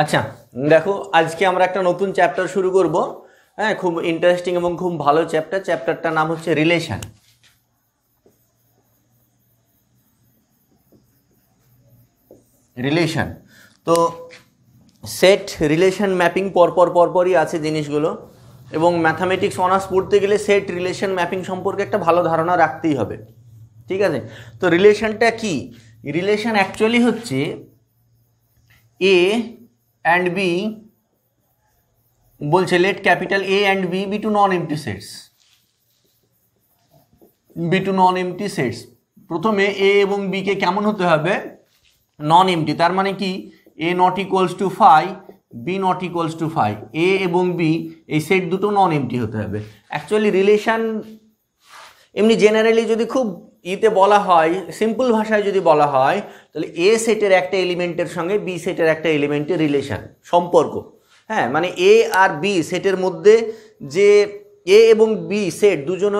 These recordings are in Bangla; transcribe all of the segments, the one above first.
আচ্ছা দেখো আজকে আমরা একটা নতুন চ্যাপ্টার শুরু করব হ্যাঁ খুব ইন্টারেস্টিং এবং খুব ভালো চ্যাপ্টার চ্যাপ্টারটার নাম হচ্ছে রিলেশান রিলেশন তো সেট রিলেশন ম্যাপিং পরপর পরপরই আছে জিনিসগুলো এবং ম্যাথামেটিক্স অনার্স পড়তে গেলে সেট রিলেশান ম্যাপিং সম্পর্কে একটা ভালো ধারণা রাখতেই হবে ঠিক আছে তো রিলেশনটা কি রিলেশান অ্যাকচুয়ালি হচ্ছে এ অ্যান্ড বি বলছে let capital A and B be two non empty sets be two non empty sets প্রথমে এ এবং বিকে কেমন হতে হবে নন এমটি তার মানে কি A not equals to phi B not equals to phi A এবং বি এই সেট দুটো নন এমটি হতে হবে অ্যাকচুয়ালি রিলেশান এমনি জেনারেলি যদি খুব ইতে বলা হয় সিম্পল ভাষায় যদি বলা হয় তাহলে এ সেটের একটা এলিমেন্টের সঙ্গে বি সেটের একটা এলিমেন্টের রিলেশান সম্পর্ক হ্যাঁ মানে এ আর বি সেটের মধ্যে যে এ এবং বি সেট দুজন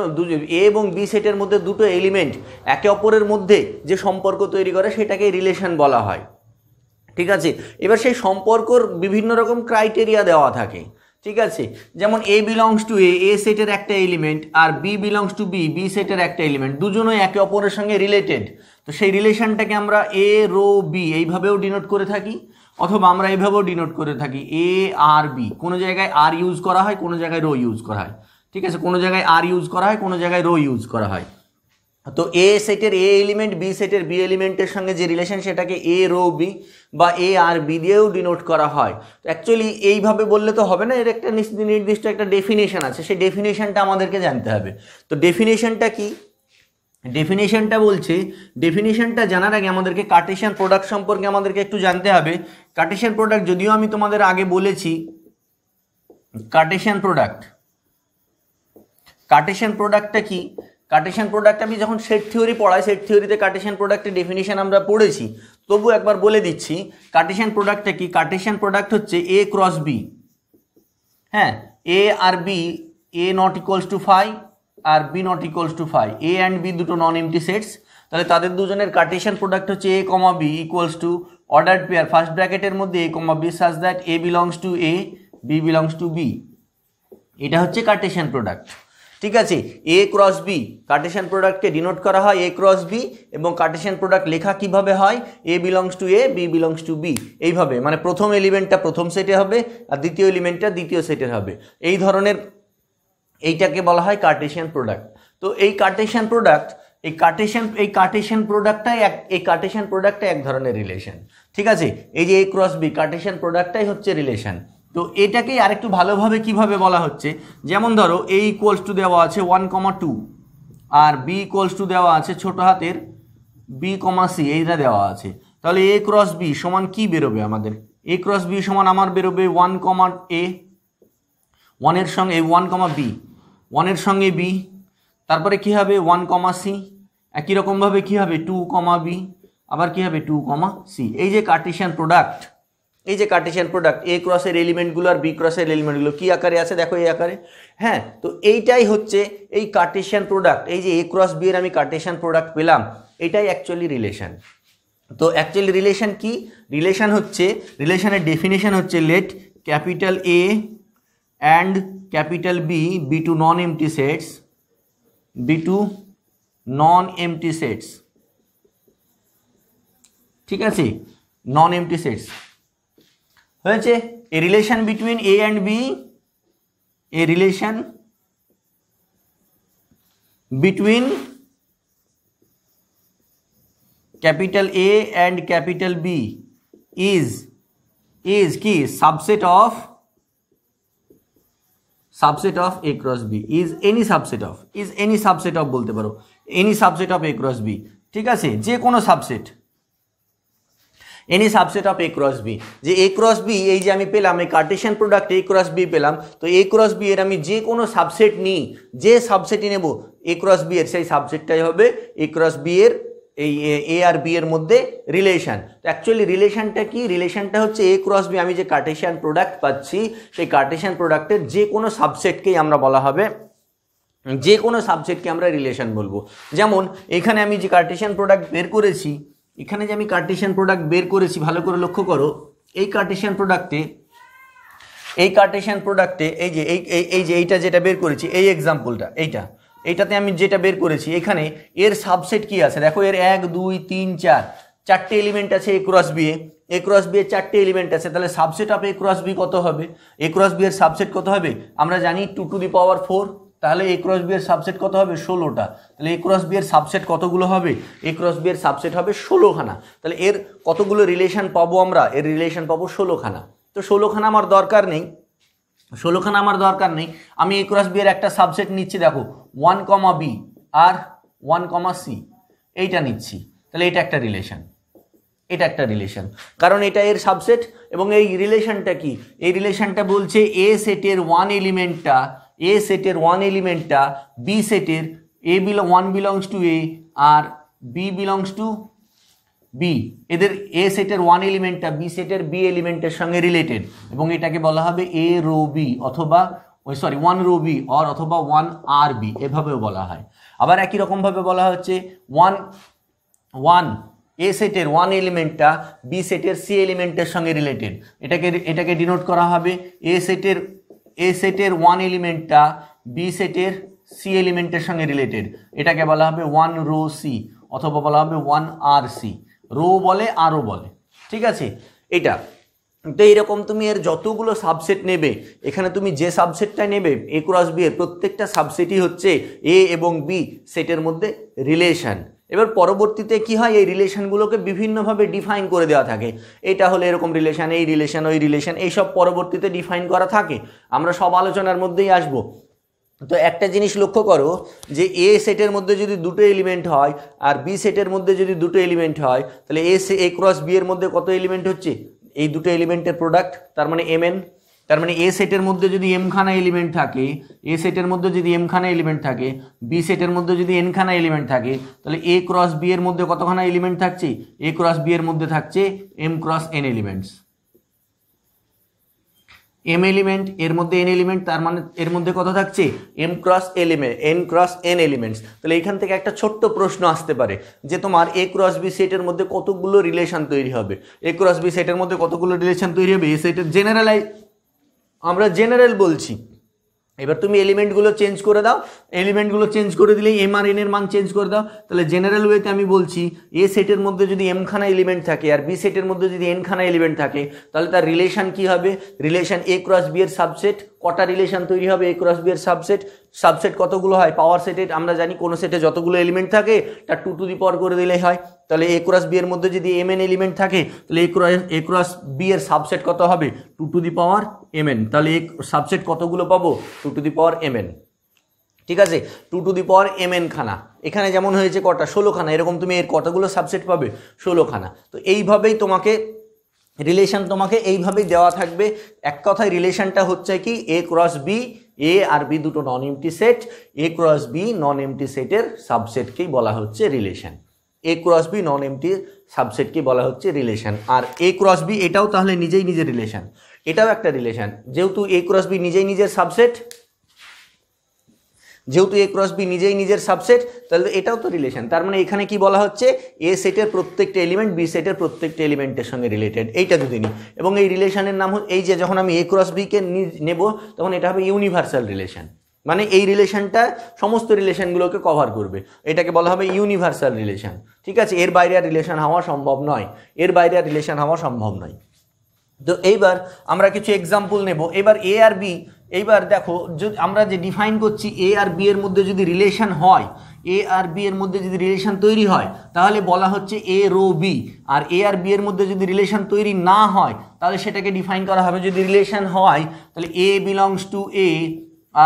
এ এবং বি সেটের মধ্যে দুটো এলিমেন্ট একে অপরের মধ্যে যে সম্পর্ক তৈরি করে সেটাকে রিলেশন বলা হয় ঠিক আছে এবার সেই সম্পর্কর বিভিন্ন রকম ক্রাইটেরিয়া দেওয়া থাকে ঠিক আছে যেমন এ বিলংস টু এ এ সেটের একটা এলিমেন্ট আর B belongs to B B সেটের একটা এলিমেন্ট দুজনই একে অপরের সঙ্গে রিলেটেড তো সেই রিলেশনটাকে আমরা এ রো বি এইভাবেও ডিনোট করে থাকি অথবা আমরা এইভাবেও ডিনোট করে থাকি এ আর বি কোনো জায়গায় আর ইউজ করা হয় কোনো জায়গায় রো ইউজ করা হয় ঠিক আছে কোনো জায়গায় আর ইউজ করা হয় কোনো জায়গায় রো ইউজ করা হয় তো এ সেটের এ এলিমেন্ট বি সেটের বি এলিমেন্টের সঙ্গে যে রিলেশন সেটাকে এ রো বি বা এ আর বি দিয়েও ডিনোট করা হয় তো অ্যাকচুয়ালি এইভাবে বললে তো হবে না এর একটা নির্দিষ্ট একটা ডেফিনেশন আছে সেই ডেফিনেশনটা আমাদেরকে জানতে হবে তো ডেফিনেশনটা কি ডেফিনেশনটা বলছে ডেফিনেশনটা জানার আগে আমাদেরকে কার্টেশিয়ান প্রোডাক্ট সম্পর্কে আমাদেরকে একটু জানতে হবে কার্টেশিয়ান প্রোডাক্ট যদিও আমি তোমাদের আগে বলেছি কার্টেশিয়ান প্রোডাক্ট কার্টেশিয়ান প্রোডাক্টটা কি কার্টেশিয়ান প্রোডাক্ট আমি যখন সেট থিওরি পড়াই সেট থিওরিতে কার্টেশিয়ান প্রোডাক্টের ডেফিনেশন আমরা পড়েছি তবু একবার বলে দিচ্ছি কার্টেশিয়ান প্রোডাক্টটা কি কার্টেশিয়ান প্রোডাক্ট হচ্ছে এ ক্রস বি হ্যাঁ A R B A not equals to phi আর B not equals to phi A and B দুটো নন এমটি সেটস তাহলে তাদের দুজনের কার্টেশিয়ান প্রোডাক্ট হচ্ছে A comma B equals to order pair first ব্র্যাকেটের মধ্যে A comma B such that A belongs to A B belongs to B এটা হচ্ছে কার্টেশিয়ান প্রোডাক্ট ঠিক আছে এ ক্রস বি কার্টেশিয়ান প্রোডাক্টকে ডিনোট করা হয় এ ক্রস বি এবং কার্টেশিয়ান প্রোডাক্ট লেখা কিভাবে হয় A belongs to A B belongs to B এইভাবে মানে প্রথম এলিমেন্টটা প্রথম সেটে হবে আর দ্বিতীয় এলিমেন্টটা দ্বিতীয় সেটের হবে এই ধরনের এইটাকে বলা হয় কার্টেশিয়ান প্রোডাক্ট তো এই কার্টেশিয়ান প্রোডাক্ট এই কার্টেশিয়ান এই কার্টেশিয়ান প্রোডাক্টটাই এক এই কার্টেশিয়ান প্রোডাক্টটা এক ধরনের রিলেশন ঠিক আছে এই যে এ ক্রস বি কার্টেশিয়ান প্রোডাক্টটাই হচ্ছে রিলেশন তো এটাকেই আরেকটু ভালোভাবে কিভাবে বলা হচ্ছে যেমন ধরো এ ইকুয়ালস টু দেওয়া আছে ওয়ান কমা টু আর বি ইকুয়ালস টু দেওয়া আছে ছোট হাতের বি কমা সি এইটা দেওয়া আছে তাহলে এ ক্রস বি সমান কি বেরোবে আমাদের এ ক্রস বি সমান আমার বেরোবে ওয়ান কমা এ ওয়ানের সঙ্গে এ ওয়ান কমা বি ওয়ানের সঙ্গে বি তারপরে কি হবে ওয়ান কমা সি একই রকমভাবে কী হবে টু কমা বি আবার কী হবে টু কমা সি এই যে কার্টিশিয়ান প্রোডাক্ট এই যে কার্টেশিয়ান প্রোডাক্ট এ ক্রসের এলিমেন্টগুলো আর বি ক্রসের এলিমেন্টগুলো কী আকারে আছে দেখো এই আকারে হ্যাঁ তো এইটাই হচ্ছে এই কার্টেশিয়ান প্রোডাক্ট এই যে এ ক্রস বি এর আমি কার্টেশিয়ান প্রোডাক্ট পেলাম এটাই অ্যাকচুয়ালি রিলেশান তো অ্যাকচুয়ালি রিলেশান কি রিলেশান হচ্ছে রিলেশানের ডেফিনেশন হচ্ছে let capital A and capital B be two non empty sets be two non empty sets ঠিক আছে নন এমটি সেটস হয়েছে a relation between A and B a relation between capital A and capital B is is কি subset of subset of A cross B is any subset of is any subset of বলতে পারো any subset of A cross B ঠিক আছে যে কোনো subset any subset of A cross B যে এ ক্রস বি এই যে আমি পেলাম এই Cartesian product A cross B পেলাম তো এ ক্রস বি এর আমি যে কোনো সাবসেট নিই যে সাবসেটই নেব এ ক্রস বি এর সেই সাবসেটটাই হবে এ ক্রস বি এর এই এ আর বি এর মধ্যে রিলেশান তো অ্যাকচুয়ালি রিলেশানটা কি রিলেশানটা হচ্ছে এ ক্রস বি আমি যে কার্টেশিয়ান প্রোডাক্ট পাচ্ছি সেই কার্টেশিয়ান প্রোডাক্টের যে কোনো সাবসেটকেই আমরা বলা হবে যে কোনো সাবসেটকে আমরা রিলেশান বলবো যেমন এখানে আমি যে কার্টেশিয়ান প্রোডাক্ট বের করেছি এখানে যে আমি কার্টেশিয়ান প্রোডাক্ট বের করেছি ভালো করে লক্ষ্য করো এই কার্টেশিয়ান প্রোডাক্টে এই কার্টেশিয়ান প্রোডাক্টে এই যে এই এই যে এইটা যেটা বের করেছি এই এক্সাম্পলটা এইটা এইটাতে আমি যেটা বের করেছি এখানে এর সাবসেট কি আছে দেখো এর এক দুই তিন চার চারটে এলিমেন্ট আছে এ ক্রস বিয়ে এ ক্রস বিয়ে চারটে এলিমেন্ট আছে তাহলে subset of A cross B কত হবে এ ক্রস বিয়ের সাবসেট কত হবে আমরা জানি two to the power four তাহলে এ ক্রস বি এর সাবসেট কত হবে ষোলোটা তাহলে এ ক্রস বি এর সাবসেট কতগুলো হবে এ ক্রস বি এর সাবসেট হবে ষোলোখানা তাহলে এর কতগুলো রিলেশন পাবো আমরা এর রিলেশন পাবো ষোলোখানা তো ষোলোখানা আমার দরকার নেই ষোলোখানা আমার দরকার নেই আমি এ ক্রস বি এর একটা সাবসেট নিচ্ছি দেখো ওয়ান কমা বি আর ওয়ান কমা সি এইটা নিচ্ছি তাহলে এটা একটা রিলেশন এটা একটা রিলেশন কারণ এটা এর সাবসেট এবং এই রিলেশনটা কি এই রিলেশনটা বলছে এ সেটের ওয়ান এলিমেন্টটা এ সেটের ওয়ান এলিমেন্টটা বি সেটের এ বিল one belongs to A R B belongs to B এদের এ সেটের ওয়ান এলিমেন্টটা বি সেটের বি এলিমেন্টের সঙ্গে রিলেটেড এবং এটাকে বলা হবে এ রো বি অথবা ওই sorry one rho B or অথবা ওয়ান আর বি এভাবেও বলা হয় আবার একই রকমভাবে বলা হচ্ছে ওয়ান ওয়ান এ সেটের ওয়ান এলিমেন্টটা বি সেটের সি এলিমেন্টের সঙ্গে রিলেটেড এটাকে এটাকে ডিনোট করা হবে এ সেটের এ সেটের ওয়ান এলিমেন্টটা বি সেটের সি এলিমেন্টের সঙ্গে রিলেটেড এটাকে বলা হবে ওয়ান রো সি অথবা বলা হবে ওয়ান আর সি রো বলে আরও বলে ঠিক আছে এটা তো এইরকম তুমি এর যতগুলো সাবসেট নেবে এখানে তুমি যে সাবসেটটা নেবে এ ক্রস বি এর প্রত্যেকটা সাবসেটই হচ্ছে এ এবং বি সেটের মধ্যে রিলেশন এবার পরবর্তীতে কি হয় এই রিলেশনগুলোকে বিভিন্নভাবে ডিফাইন করে দেওয়া থাকে এটা হলে এরকম রিলেশন এই রিলেশন ওই রিলেশন এইসব পরবর্তীতে ডিফাইন করা থাকে আমরা সব আলোচনার মধ্যেই আসব তো একটা জিনিস লক্ষ্য করো যে এ সেটের মধ্যে যদি দুটো এলিমেন্ট হয় আর বি সেটের মধ্যে যদি দুটো এলিমেন্ট হয় তাহলে এ সে এ ক্রস বি এর মধ্যে কত এলিমেন্ট হচ্ছে এই দুটো এলিমেন্টের প্রোডাক্ট তার মানে এম এন তার মানে এ সেটের মধ্যে যদি এমখানা এলিমেন্ট থাকে এ সেটের মধ্যে যদি এমখানা এলিমেন্ট থাকে বি সেটের মধ্যে যদি এনখানা এলিমেন্ট থাকে তাহলে এ ক্রস বি এর মধ্যে কতখানা এলিমেন্ট থাকছে এ ক্রস বি এর মধ্যে থাকছে M cross N elements M element এর মধ্যে এন এলিমেন্ট তার মানে এর মধ্যে কত থাকছে M cross element N cross N elements তাহলে এখান থেকে একটা ছোট্ট প্রশ্ন আসতে পারে যে তোমার এ ক্রস বি সেটের মধ্যে কতগুলো রিলেশন তৈরি হবে এ ক্রস বি সেটের মধ্যে কতগুলো রিলেশন তৈরি হবে এ সেটের জেনারেলাই আমরা জেনারেল বলছি এবার তুমি এলিমেন্টগুলো চেঞ্জ করে দাও এলিমেন্টগুলো চেঞ্জ করে দিলে এম আর এন এর মান চেঞ্জ করে দাও তাহলে জেনারেল ওয়েতে আমি বলছি এ সেটের মধ্যে যদি এম খানা এলিমেন্ট থাকে আর বি সেটের মধ্যে যদি এন খানা এলিমেন্ট থাকে তাহলে তার রিলেশন কি হবে রিলেশন এ ক্রস বি এর সাবসেট কটা রিলেশন তৈরি হবে এ ক্রস বি এর সাবসেট সাবসেট কতগুলো হয় পাওয়ার সেটের আমরা জানি কোনো সেটে যতগুলো এলিমেন্ট থাকে তার টু টু দি পর করে দিলেই হয় তাহলে এ ক্রস বি এর মধ্যে যদি এম এন এলিমেন্ট থাকে তাহলে A cross A cross B এর সাবসেট কত হবে two to the power M N তাহলে এ সাবসেট কতগুলো পাবো two to the power M N ঠিক আছে two to the power M N খানা এখানে যেমন হয়েছে কটা ষোলোখানা এরকম তুমি এর কতগুলো সাবসেট পাবে ষোলোখানা তো এইভাবেই তোমাকে রিলেশন তোমাকে এইভাবেই দেওয়া থাকবে এক কথায় রিলেশনটা হচ্ছে কি A cross B A R B দুটো non empty set A cross B non empty সেটের সাবসেটকেই বলা হচ্ছে relation A cross B non empty সাবসেটকে বলা হচ্ছে রিলেশন আর এ ক্রস বি এটাও তাহলে নিজেই নিজের রিলেশন এটাও একটা রিলেশন যেহেতু এ ক্রস বি নিজেই নিজের সাবসেট যেহেতু এ ক্রস বি নিজেই নিজের সাবসেট তাহলে এটাও তো রিলেশন তার মানে এখানে কি বলা হচ্ছে এ সেটের প্রত্যেকটা এলিমেন্ট বি সেটের প্রত্যেকটা এলিমেন্টের সঙ্গে রিলেটেড এইটা দুদিনই এবং এই রিলেশানের নাম এই যে যখন আমি এ ক্রস বিকে নেব তখন এটা হবে ইউনিভার্সাল রিলেশান মানে এই রিলেশনটা সমস্ত রিলেশনগুলোকে কভার করবে এটাকে বলা হবে ইউনিভার্সাল রিলেশন ঠিক আছে এর বাইরে আর রিলেশন হওয়া সম্ভব নয় এর বাইরে আর রিলেশন হওয়া সম্ভব নয় তো এইবার আমরা কিছু এক্সাম্পল নেব এবার এ আর বি এইবার দেখো যদি আমরা যে ডিফাইন করছি এ আর বি এর মধ্যে যদি রিলেশন হয় এ আর বি এর মধ্যে যদি রিলেশন তৈরি হয় তাহলে বলা হচ্ছে এ রো বি আর এ আর বি এর মধ্যে যদি রিলেশন তৈরি না হয় তাহলে সেটাকে ডিফাইন করা হবে যদি রিলেশন হয় তাহলে A belongs to A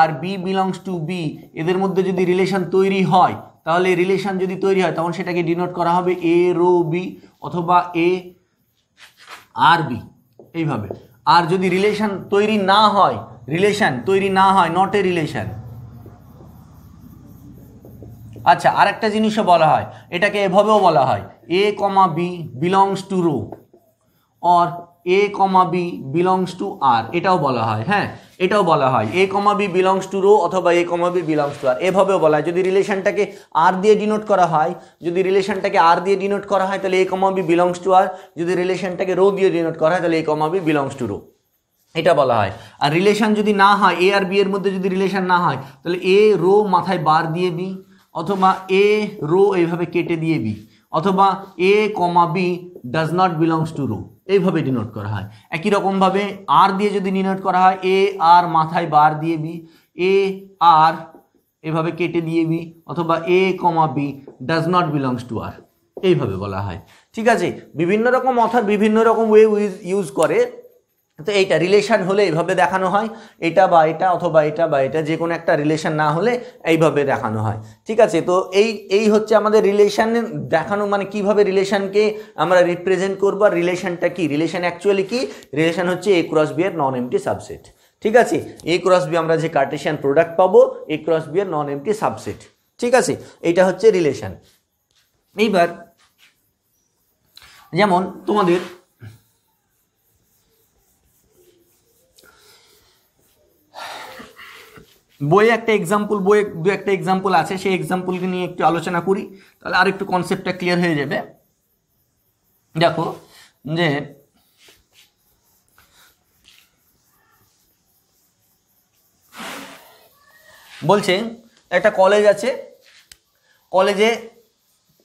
R B belongs to B এদের মধ্যে যদি রিলেশন তৈরি হয় তাহলে রিলেশন যদি তৈরি হয় তখন সেটাকে ডিনোট করা হবে এ রো বি অথবা এ আর বি এইভাবে আর যদি রিলেশন তৈরি না হয় রিলেশন তৈরি না হয় নট এ রিলেশন আচ্ছা আর একটা জিনিসও বলা হয় এটাকে এভাবেও বলা হয় A comma B belongs to rho or A comma B belongs to R এটাও বলা হয় হ্যাঁ এটাও বলা হয় A comma B belongs to rho অথবা A comma B belongs to R এভাবেও বলা হয় যদি রিলেশনটাকে আর দিয়ে ডিনোট করা হয় যদি রিলেশনটাকে আর দিয়ে ডিনোট করা হয় তাহলে A comma B belongs to R যদি রিলেশনটাকে রো দিয়ে ডিনোট করা হয় তাহলে A comma B belongs to rho এটা বলা হয় আর রিলেশন যদি না হয় এ আর বি এর মধ্যে যদি রিলেশন না হয় তাহলে এ রো মাথায় বার দিয়ে বি অথবা এ রো এইভাবে কেটে দিয়ে বি অথবা A comma B does not belongs to rho এইভাবে ডিনোট করা হয় একই রকমভাবে আর দিয়ে যদি ডিনোট করা হয় এ আর মাথায় বার দিয়ে বি এ আর এভাবে কেটে দিয়ে বি অথবা A comma B does not belongs to R এইভাবে বলা হয় ঠিক আছে বিভিন্ন রকম অথার বিভিন্ন রকম ওয়ে ইউজ করে তো এইটা রিলেশান হলে এইভাবে দেখানো হয় এটা বা এটা অথবা এটা বা এটা যে কোনো একটা রিলেশান না হলে এইভাবে দেখানো হয় ঠিক আছে তো এই এই হচ্ছে আমাদের রিলেশান দেখানো মানে কিভাবে রিলেশানকে আমরা রিপ্রেজেন্ট করবো আর রিলেশানটা কী রিলেশান অ্যাকচুয়ালি কী রিলেশান হচ্ছে এ ক্রস বি এর নন এমটি সাবসেট ঠিক আছে এ ক্রস বি আমরা যে কার্টেশিয়ান প্রোডাক্ট পাবো এ ক্রস বি এর নন এমটি সাবসেট ঠিক আছে এটা হচ্ছে রিলেশান এইবার যেমন তোমাদের বইয়ে একটা এক্সাম্পল বইয়ে দু একটা এক্সাম্পল আছে সেই এক্সাম্পলকে নিয়ে একটু আলোচনা করি তাহলে আর একটু কনসেপ্টটা ক্লিয়ার হয়ে যাবে দেখো যে বলছে একটা কলেজ আছে কলেজে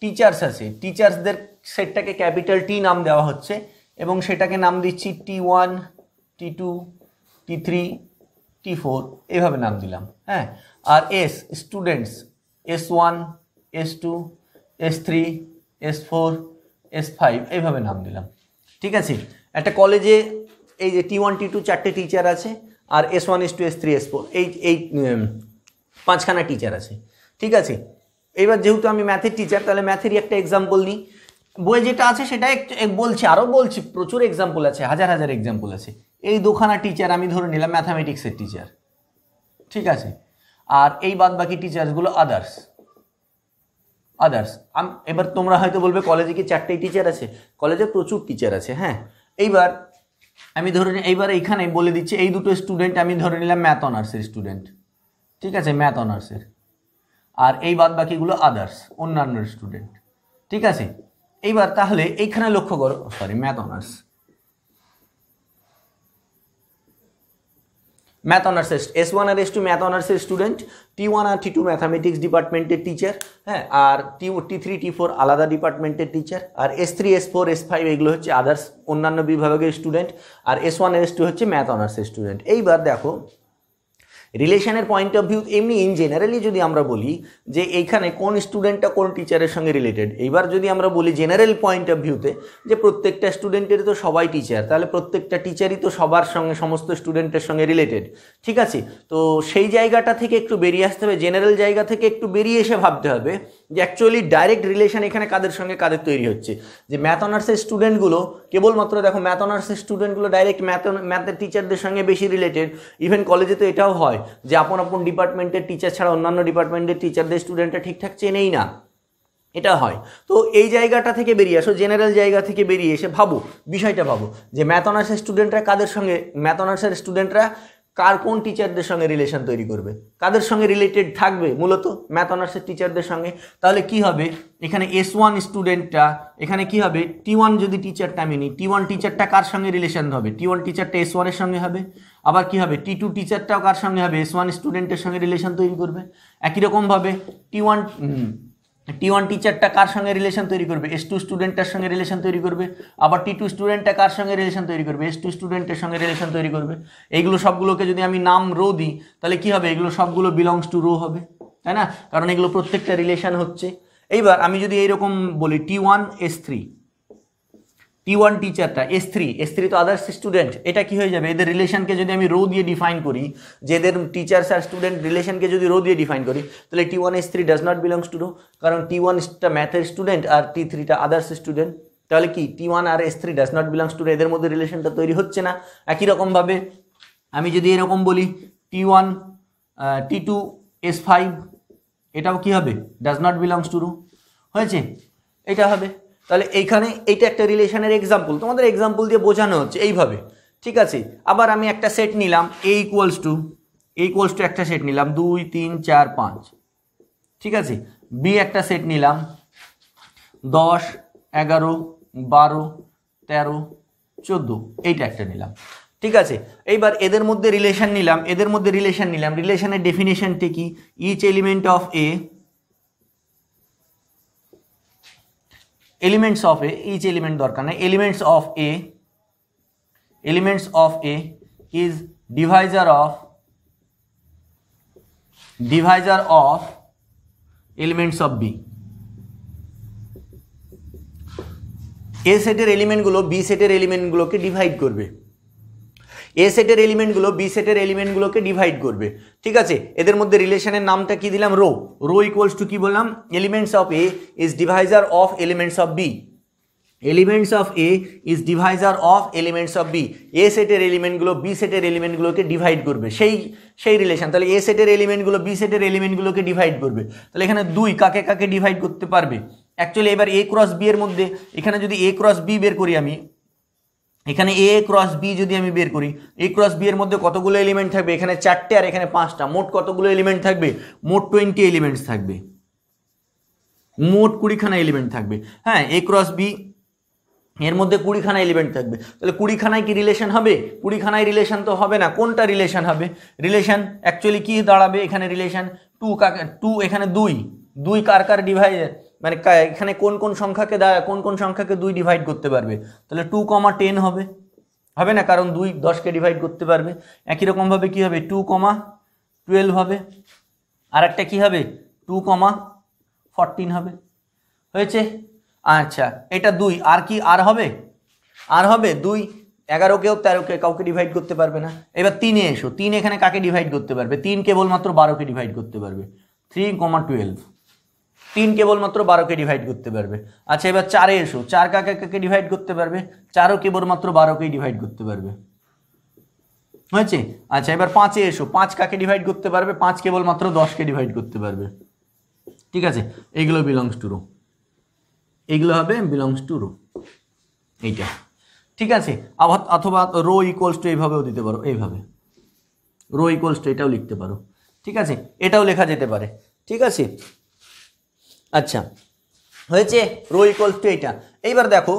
টিচার্স আছে টিচার্সদের সেটটাকে ক্যাপিটাল টি নাম দেওয়া হচ্ছে এবং সেটাকে নাম দিচ্ছি T one T two T three T four এভাবে নাম দিলাম হ্যাঁ আর S students S one S two S three S four S five এইভাবে নাম দিলাম ঠিক আছে একটা কলেজে এই যে টি ওয়ান টি টু চারটে টিচার আছে আর S one S two S three S four এই এই পাঁচখানা টিচার আছে ঠিক আছে এবার যেহেতু আমি ম্যাথের টিচার তাহলে ম্যাথেরই একটা এক্সাম্পল নিই বইয়ে যেটা আছে সেটা বলছি আরও বলছি প্রচুর এক্সাম্পল আছে হাজার হাজার এক্সাম্পল আছে এই দুখানা টিচার আমি ধরে নিলাম ম্যাথামেটিক্সের টিচার ঠিক আছে আর এই বাদ বাকি টিচার্সগুলো আদার্স আদার্স এবার তোমরা হয়তো বলবে কলেজে কি চারটেই টিচার আছে কলেজে প্রচুর টিচার আছে হ্যাঁ এইবার আমি ধরে এইবার এইখানে বলে দিচ্ছি এই দুটো স্টুডেন্ট আমি ধরে নিলাম ম্যাথ অনার্সের স্টুডেন্ট ঠিক আছে ম্যাথ অনার্সের আর এই বাদ বাকিগুলো আদার্স অন্যান্য স্টুডেন্ট ঠিক আছে এইবার তাহলে এইখানে লক্ষ্য করো sorry math honours math honours S one আর এস টু ম্যাথ অনার্সের স্টুডেন্ট টি ওয়ান আর টি টু ম্যাথামেটিক্স ডিপার্টমেন্টের টিচার হ্যাঁ আর T T three T four আলাদা ডিপার্টমেন্টের টিচার আর S three S four S five এগুলো হচ্ছে আদার্স অন্যান্য বিভাগের স্টুডেন্ট আর এস ওয়ান এস টু হচ্ছে ম্যাথ অনার্সের স্টুডেন্ট এইবার দেখো রিলেশনের পয়েন্ট অফ ভিউ এমনি ইন জেনারেলি যদি আমরা বলি যে এইখানে কোন স্টুডেন্টটা কোন টিচারের সঙ্গে রিলেটেড এইবার যদি আমরা বলি জেনারেল পয়েন্ট অফ ভিউতে যে প্রত্যেকটা স্টুডেন্টেরই তো সবাই টিচার তাহলে প্রত্যেকটা টিচারই তো সবার সঙ্গে সমস্ত স্টুডেন্টের সঙ্গে রিলেটেড ঠিক আছে তো সেই জায়গাটা থেকে একটু বেরিয়ে আসতে হবে জেনারেল জায়গা থেকে একটু বেরিয়ে এসে ভাবতে হবে যে অ্যাকচুয়ালি ডাইরেক্ট রিলেশন এখানে কাদের সঙ্গে কাদের তৈরি হচ্ছে যে ম্যাথ অনার্সের স্টুডেন্টগুলো কেবলমাত্র দেখো ম্যাথ অনার্সের স্টুডেন্টগুলো ডাইরেক্ট ম্যাথ ম্যাথের টিচারদের সঙ্গে বেশি রিলেটেড ইভেন কলেজে তো এটাও হয় হয় যে আপন আপন ডিপার্টমেন্টের টিচার ছাড়া অন্যান্য ডিপার্টমেন্টের টিচারদের স্টুডেন্টরা ঠিকঠাক চেনেই না এটা হয় তো এই জায়গাটা থেকে বেরিয়ে আসো জেনারেল জায়গা থেকে বেরিয়ে এসে ভাবো বিষয়টা ভাবো যে ম্যাথ অনার্সের স্টুডেন্টরা কাদের সঙ্গে ম্যাথ অনার্সের স্টুডেন্টরা কার কোন টিচারদের সঙ্গে রিলেশন তৈরি করবে কাদের সঙ্গে রিলেটেড থাকবে মূলত ম্যাথ অনার্সের টিচারদের সঙ্গে তাহলে কি হবে এখানে এস ওয়ান স্টুডেন্টটা এখানে কি হবে টি ওয়ান যদি টিচারটা আমি নিই টি ওয়ান টিচারটা কার সঙ্গে রিলেশন হবে টি ওয়ান টিচারটা এস ওয়ানের সঙ্গে হবে আবার কি হবে টি টু টিচারটাও কার সঙ্গে হবে এস ওয়ান স্টুডেন্টের সঙ্গে রিলেশন তৈরি করবে একই রকমভাবে টি ওয়ান টি ওয়ান টিচারটা কার সঙ্গে রিলেশন তৈরি করবে এস টু স্টুডেন্টটার সঙ্গে রিলেশন তৈরি করবে আবার টি টু স্টুডেন্টটা কার সঙ্গে রিলেশন তৈরি করবে এস টু স্টুডেন্টের সঙ্গে রিলেশন তৈরি করবে এইগুলো সবগুলোকে যদি আমি নাম রো দিই তাহলে কি হবে এগুলো সবগুলো বিলংস টু রো হবে তাই না কারণ এগুলো প্রত্যেকটা রিলেশন হচ্ছে এইবার আমি যদি এইরকম বলি T one S three T one টিচারটা এস থ্রি এস থ্রি তো আদার্স স্টুডেন্ট এটা কি হয়ে যাবে এদের রিলেশনকে যদি আমি রো দিয়ে ডিফাইন করি যে এদের টিচার্স আর স্টুডেন্ট রিলেশনকে যদি রো দিয়ে ডিফাইন করি তাহলে T one S three does not belongs to rho কারণ টি ওয়ানটা ম্যাথের স্টুডেন্ট আর টি থ্রিটা আদার্স স্টুডেন্ট তাহলে কি টি ওয়ান আর S three does not belongs to এদের মধ্যে রিলেশনটা তৈরি হচ্ছে না একই রকমভাবে আমি যদি এরকম বলি T one T two S five এটাও কী হবে does not belongs to rho হয়েছে এটা হবে তাহলে এইখানে এইটা একটা রিলেশনের এক্সাম্পল তোমাদের এক্সাম্পল দিয়ে বোঝানো হচ্ছে এইভাবে ঠিক আছে আবার আমি একটা সেট নিলাম A equals to A equals to একটা সেট নিলাম দুই তিন চার পাঁচ ঠিক আছে বি একটা সেট নিলাম দশ এগারো বারো তেরো চোদ্দো এইটা একটা নিলাম ঠিক আছে এইবার এদের মধ্যে রিলেশন নিলাম এদের মধ্যে রিলেশন নিলাম রিলেশনের ডেফিনেশনটি কি each element of A elements of A each element দরকার নেই elements of A elements of A is divisor of divisor of elements of B A সেটের এলিমেন্টগুলো বি সেটের এলিমেন্টগুলোকে ডিভাইড করবে এ সেটের এলিমেন্টগুলো বি সেটের এলিমেন্টগুলোকে ডিভাইড করবে ঠিক আছে এদের মধ্যে রিলেশনের নামটা কি দিলাম রো রো ইকুয়ালস টু কী বললাম elements of A is divisor of elements of B elements of A is divisor of elements of B A সেটের এলিমেন্টগুলো বি সেটের এলিমেন্টগুলোকে ডিভাইড করবে সেই সেই রিলেশন তাহলে এ সেটের এলিমেন্টগুলো বি সেটের এলিমেন্টগুলোকে ডিভাইড করবে তাহলে এখানে দুই কাকে কাকে ডিভাইড করতে পারবে অ্যাকচুয়ালি এবার এ ক্রস বি এর মধ্যে এখানে যদি এ ক্রস বি বের করি আমি এখানে এ ক্রস বি যদি আমি বের করি এ ক্রস বি এর মধ্যে কতগুলো এলিমেন্ট থাকবে এখানে চারটে আর এখানে পাঁচটা মোট কতগুলো এলিমেন্ট থাকবে মোট টোয়েন্টি এলিমেন্টস থাকবে মোট কুড়িখানা এলিমেন্ট থাকবে হ্যাঁ এ ক্রস বি এর মধ্যে কুড়িখানা এলিমেন্ট থাকবে তাহলে কুড়িখানায় কি রিলেশন হবে কুড়িখানায় রিলেশন তো হবে না কোনটা রিলেশন হবে রিলেশন অ্যাকচুয়ালি কি দাঁড়াবে এখানে রিলেশন টু কাকে টু এখানে দুই দুই কার কার ডিভাইড মানে এখানে কোন কোন সংখ্যাকে কোন কোন সংখ্যাকে দুই ডিভাইড করতে পারবে তাহলে টু কমা টেন হবে হবে না কারণ দুই দশকে ডিভাইড করতে পারবে একই রকমভাবে কী হবে টু কমা টুয়েলভ হবে আর একটা কী হবে টু কমা ফরটিন হবে হয়েছে আচ্ছা এটা দুই আর কি আর হবে আর হবে দুই এগারোকেও তেরোকে কাউকে ডিভাইড করতে পারবে না এবার তিনে এসো তিন এখানে কাকে ডিভাইড করতে পারবে তিন কেবলমাত্র বারোকে ডিভাইড করতে পারবে থ্রি কমা টুয়েলভ তিন কেবলমাত্র বারোকে ডিভাইড করতে পারবে আচ্ছা এবার চারে এসো চার কাকে কাকে ডিভাইড করতে পারবে চারও কেবলমাত্র বারোকেই ডিভাইড করতে পারবে হয়েছে আচ্ছা এবার পাঁচে এসো পাঁচ কাকে ডিভাইড করতে পারবে পাঁচ কেবলমাত্র দশকে ডিভাইড করতে পারবে ঠিক আছে এইগুলো বিলংস টু রো এইগুলো হবে বিলংস টু রো এইটা ঠিক আছে আবার অথবা রো ইকোয়ালস টু এইভাবেও দিতে পারো এইভাবে রো ইকোয়ালস টু এটাও লিখতে পারো ঠিক আছে এটাও লেখা যেতে পারে ঠিক আছে আচ্ছা হয়েছে রো ইকোয়ালস টু এইটা এইবার দেখো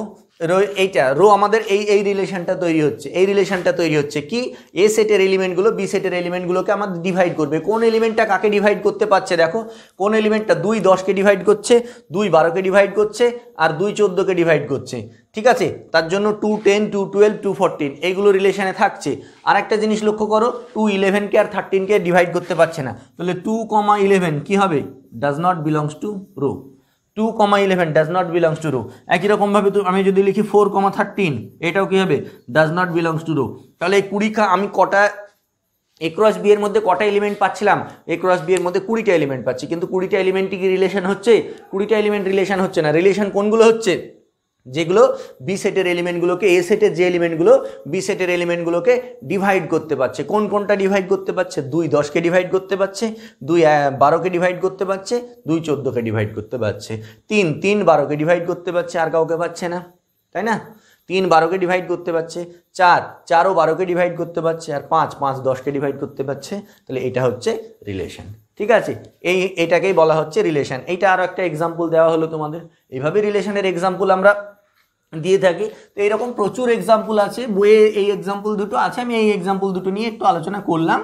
রো এইটা রো আমাদের এই এই রিলেশনটা তৈরি হচ্ছে এই রিলেশনটা তৈরি হচ্ছে কি এ সেটের এলিমেন্টগুলো বি সেটের এলিমেন্টগুলোকে আমাদের ডিভাইড করবে কোন এলিমেন্টটা কাকে ডিভাইড করতে পারছে দেখো কোন এলিমেন্টটা দুই দশকে ডিভাইড করছে দুই বারোকে ডিভাইড করছে আর দুই চোদ্দোকে ডিভাইড করছে ঠিক আছে তার জন্য two ten two twelve two fourteen এইগুলো রিলেশনে থাকছে আর একটা জিনিস লক্ষ্য করো টু ইলেভেনকে আর থার্টিনকে ডিভাইড করতে পারছে না তাহলে টু কমা ইলেভেন কী হবে does not belongs to rho two comma eleven does not belongs to rho একই রকমভাবে তো আমি যদি লিখি ফোর কমা থার্টিন এটাও কী হবে does not belongs to rho তাহলে এই কুড়িখা আমি কটা এ ক্রস বি এর মধ্যে কটা এলিমেন্ট পাচ্ছিলাম এ ক্রস বি এর মধ্যে কুড়িটা এলিমেন্ট পাচ্ছি কিন্তু কুড়িটা এলিমেন্টে কি রিলেশন হচ্ছে কুড়িটা এলিমেন্ট রিলেশন হচ্ছে না রিলেশন কোনগুলো হচ্ছে যেগুলো বি সেটের এলিমেন্টগুলোকে এ সেটের যে এলিমেন্টগুলো বি সেটের এলিমেন্টগুলোকে ডিভাইড করতে পারছে কোন কোনটা ডিভাইড করতে পারছে দুই দশকে ডিভাইড করতে পারছে দুই বারোকে ডিভাইড করতে পারছে দুই চোদ্দোকে ডিভাইড করতে পারছে তিন তিন বারোকে ডিভাইড করতে পারছে আর কাউকে পাচ্ছে না তাই না তিন বারোকে ডিভাইড করতে পারছে চার চারও বারোকে ডিভাইড করতে পারছে আর পাঁচ পাঁচ দশকে ডিভাইড করতে পারছে তাহলে এটা হচ্ছে রিলেশন ঠিক আছে এই এটাকেই বলা হচ্ছে রিলেশন এইটা আরও একটা এক্সাম্পল দেওয়া হলো তোমাদের এইভাবে রিলেশানের এক্সাম্পল আমরা দিয়ে থাকি তো এইরকম প্রচুর এক্সাম্পল আছে বইয়ে এই এক্সাম্পল দুটো আছে আমি এই এক্সাম্পল দুটো নিয়ে একটু আলোচনা করলাম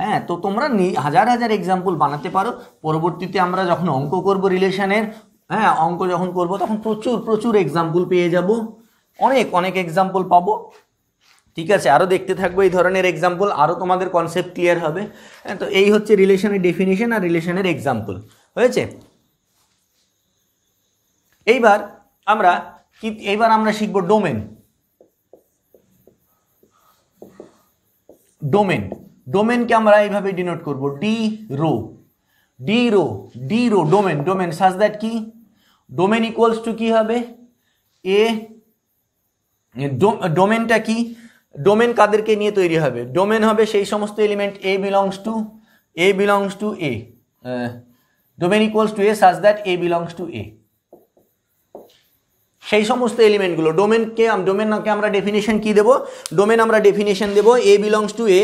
হ্যাঁ তো তোমরা হাজার হাজার এক্সাম্পল বানাতে পারো পরবর্তীতে আমরা যখন অঙ্ক করব রিলেশানের হ্যাঁ অঙ্ক যখন করব তখন প্রচুর প্রচুর এক্সাম্পল পেয়ে যাব অনেক অনেক এক্সাম্পল পাবো ঠিক আছে আরও দেখতে থাকবো এই ধরনের এক্সাম্পল আরও তোমাদের কনসেপ্ট ক্লিয়ার হবে হ্যাঁ তো এই হচ্ছে রিলেশনের ডেফিনেশন আর রিলেশনের এক্সাম্পল হয়েছে এইবার আমরা কি এইবার আমরা শিখব ডোমেন ডোমেন ডোমেনকে আমরা এইভাবে ডিনোট করব D rho D rho D rho domain domain such that কি ডোমেন ইকুয়ালস টু কি হবে এ ডোমেনটা কি ডোমেন কাদেরকে নিয়ে তৈরি হবে ডোমেন হবে সেই সমস্ত element A belongs to A belongs to A domain equals to A such that A belongs to A সেই সমস্ত এলিমেন্টগুলো ডোমেনকে ডোমেনকে আমরা ডেফিনেশন কি দেব ডোমেন আমরা ডেফিনেশন দেব এ বিলংস টু এ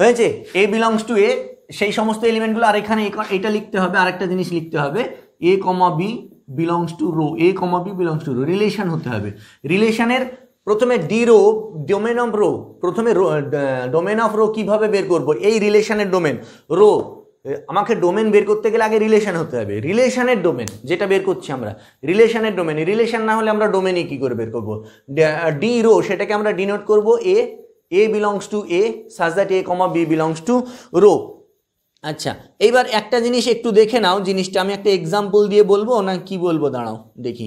হয়েছে এ বিলংস টু এ সেই সমস্ত এলিমেন্টগুলো আর এখানে এটা লিখতে হবে আরেকটা জিনিস লিখতে হবে A comma B belongs to rho A comma B belongs to rho relation হতে হবে রিলেশানের প্রথমে D rho domain of rho প্রথমে ডোমেন অফ রো কীভাবে বের করব এই রিলেশানের ডোমেন রো আমাকে ডোমেন বের করতে গেলে আগে রিলেশান হতে হবে রিলেশানের ডোমেন যেটা বের করছি আমরা রিলেশানের ডোমেন রিলেশান না হলে আমরা ডোমেনে কী করে বের করব ডি রো সেটাকে আমরা ডিনোট করব এ এ belongs to A such that A comma B belongs to rho আচ্ছা এইবার একটা জিনিস একটু দেখে নাও জিনিসটা আমি একটা এক্সাম্পল দিয়ে বলবো না কি বলবো দাঁড়াও দেখি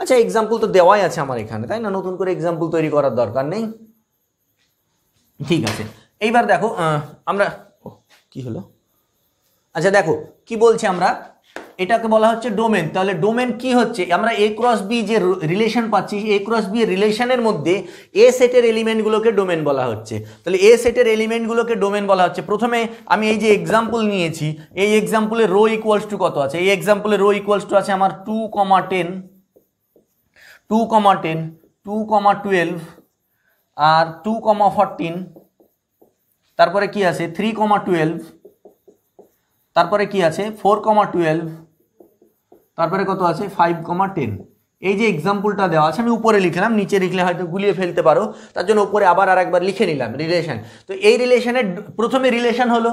আচ্ছা এক্সাম্পল তো দেওয়াই আছে আমার এখানে তাই না নতুন করে এক্সাম্পল তৈরি করার দরকার নেই ঠিক আছে এইবার দেখো আমরা কি হলো আচ্ছা দেখো কি বলছি আমরা এটাকে বলা হচ্ছে ডোমেন তাহলে ডোমেন কি হচ্ছে আমরা এ ক্রস বি যে রিলেশন পাচ্ছি এ ক্রস বি রিলেশনের মধ্যে এ সেটের এলিমেন্টগুলোকে ডোমেন বলা হচ্ছে তাহলে এ সেটের এলিমেন্টগুলোকে ডোমেন বলা হচ্ছে প্রথমে আমি এই যে এক্সাম্পল নিয়েছি এই এক্সাম্পলে রো ইকুয়ালস টু কত আছে এই এক্সাম্পলে রো ইকুয়ালস টু আছে আমার two comma ten two comma ten two comma twelve আর টু কমা ফরটিন তারপরে কি আছে থ্রি কমা টুয়েলভ তারপরে কি আছে ফোর কমা টুয়েলভ তারপরে কত আছে ফাইভ কমা টেন এই যে এক্সাম্পলটা দেওয়া আছে আমি উপরে লিখলাম নিচে লিখলে হয়তো গুলিয়ে ফেলতে পারো তার জন্য উপরে আবার আর একবার লিখে নিলাম রিলেশন তো এই রিলেশনের প্রথমে রিলেশন হলো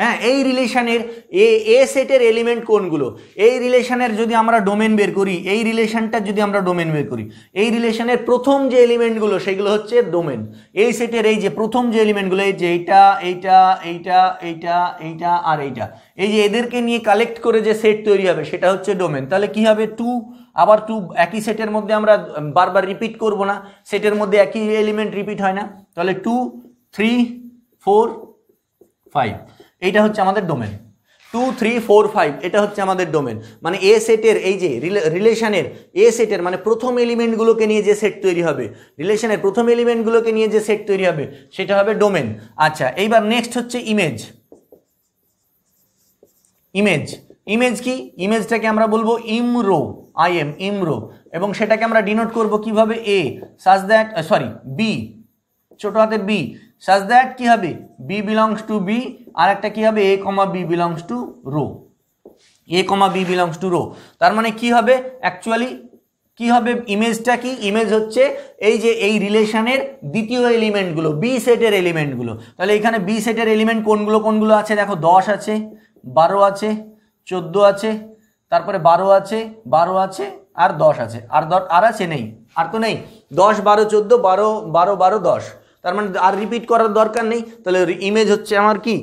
হ্যাঁ এই রিলেশানের এ এ সেটের এলিমেন্ট কোনগুলো এই রিলেশানের যদি আমরা ডোমেন বের করি এই রিলেশানটা যদি আমরা ডোমেন বের করি এই রিলেশানের প্রথম যে এলিমেন্টগুলো সেগুলো হচ্ছে ডোমেন এই সেটের এই যে প্রথম যে এলিমেন্টগুলো এই যে এইটা এইটা এইটা এইটা এইটা আর এইটা এই যে এদেরকে নিয়ে কালেক্ট করে যে সেট তৈরি হবে সেটা হচ্ছে ডোমেন তাহলে কি হবে টু আবার টু একই সেটের মধ্যে আমরা বারবার রিপিট করব না সেটের মধ্যে একই এলিমেন্ট রিপিট হয় না তাহলে টু থ্রি ফোর ফাইভ এইটা হচ্ছে আমাদের domain two three four five এটা হচ্ছে আমাদের ডোমেন মানে এ সেটের এই যে রিলেশনের এ সেটের মানে প্রথম এলিমেন্টগুলোকে নিয়ে যে সেট তৈরি হবে রিলেশনের প্রথম এলিমেন্টগুলোকে নিয়ে যে সেট তৈরি হবে সেটা হবে ডোমেন আচ্ছা এইবার নেক্সট হচ্ছে ইমেজ ইমেজ ইমেজ কি ইমেজটাকে আমরা বলবো ইমরো আই এম ইমরো এবং সেটাকে আমরা ডিনোট করব কিভাবে এ সাজ দ্যাট সরি বি ছোট হাতের বি সাজ দ্যাট কী হবে বি বিলংস টু বি আর একটা কী হবে A comma B belongs to rho A comma B belongs to rho তার মানে কি হবে অ্যাকচুয়ালি কি হবে ইমেজটা কি ইমেজ হচ্ছে এই যে এই রিলেশনের দ্বিতীয় এলিমেন্টগুলো বি সেটের এলিমেন্টগুলো তাহলে এখানে বি সেটের এলিমেন্ট কোনগুলো কোনগুলো আছে দেখো দশ আছে বারো আছে চোদ্দ আছে তারপরে বারো আছে বারো আছে আর দশ আছে আর দশ আর আছে নেই আর তো নেই দশ বারো চোদ্দো বারো বারো বারো দশ তার মানে আর রিপিট করার দরকার নেই তাহলে ইমেজ হচ্ছে আমার কি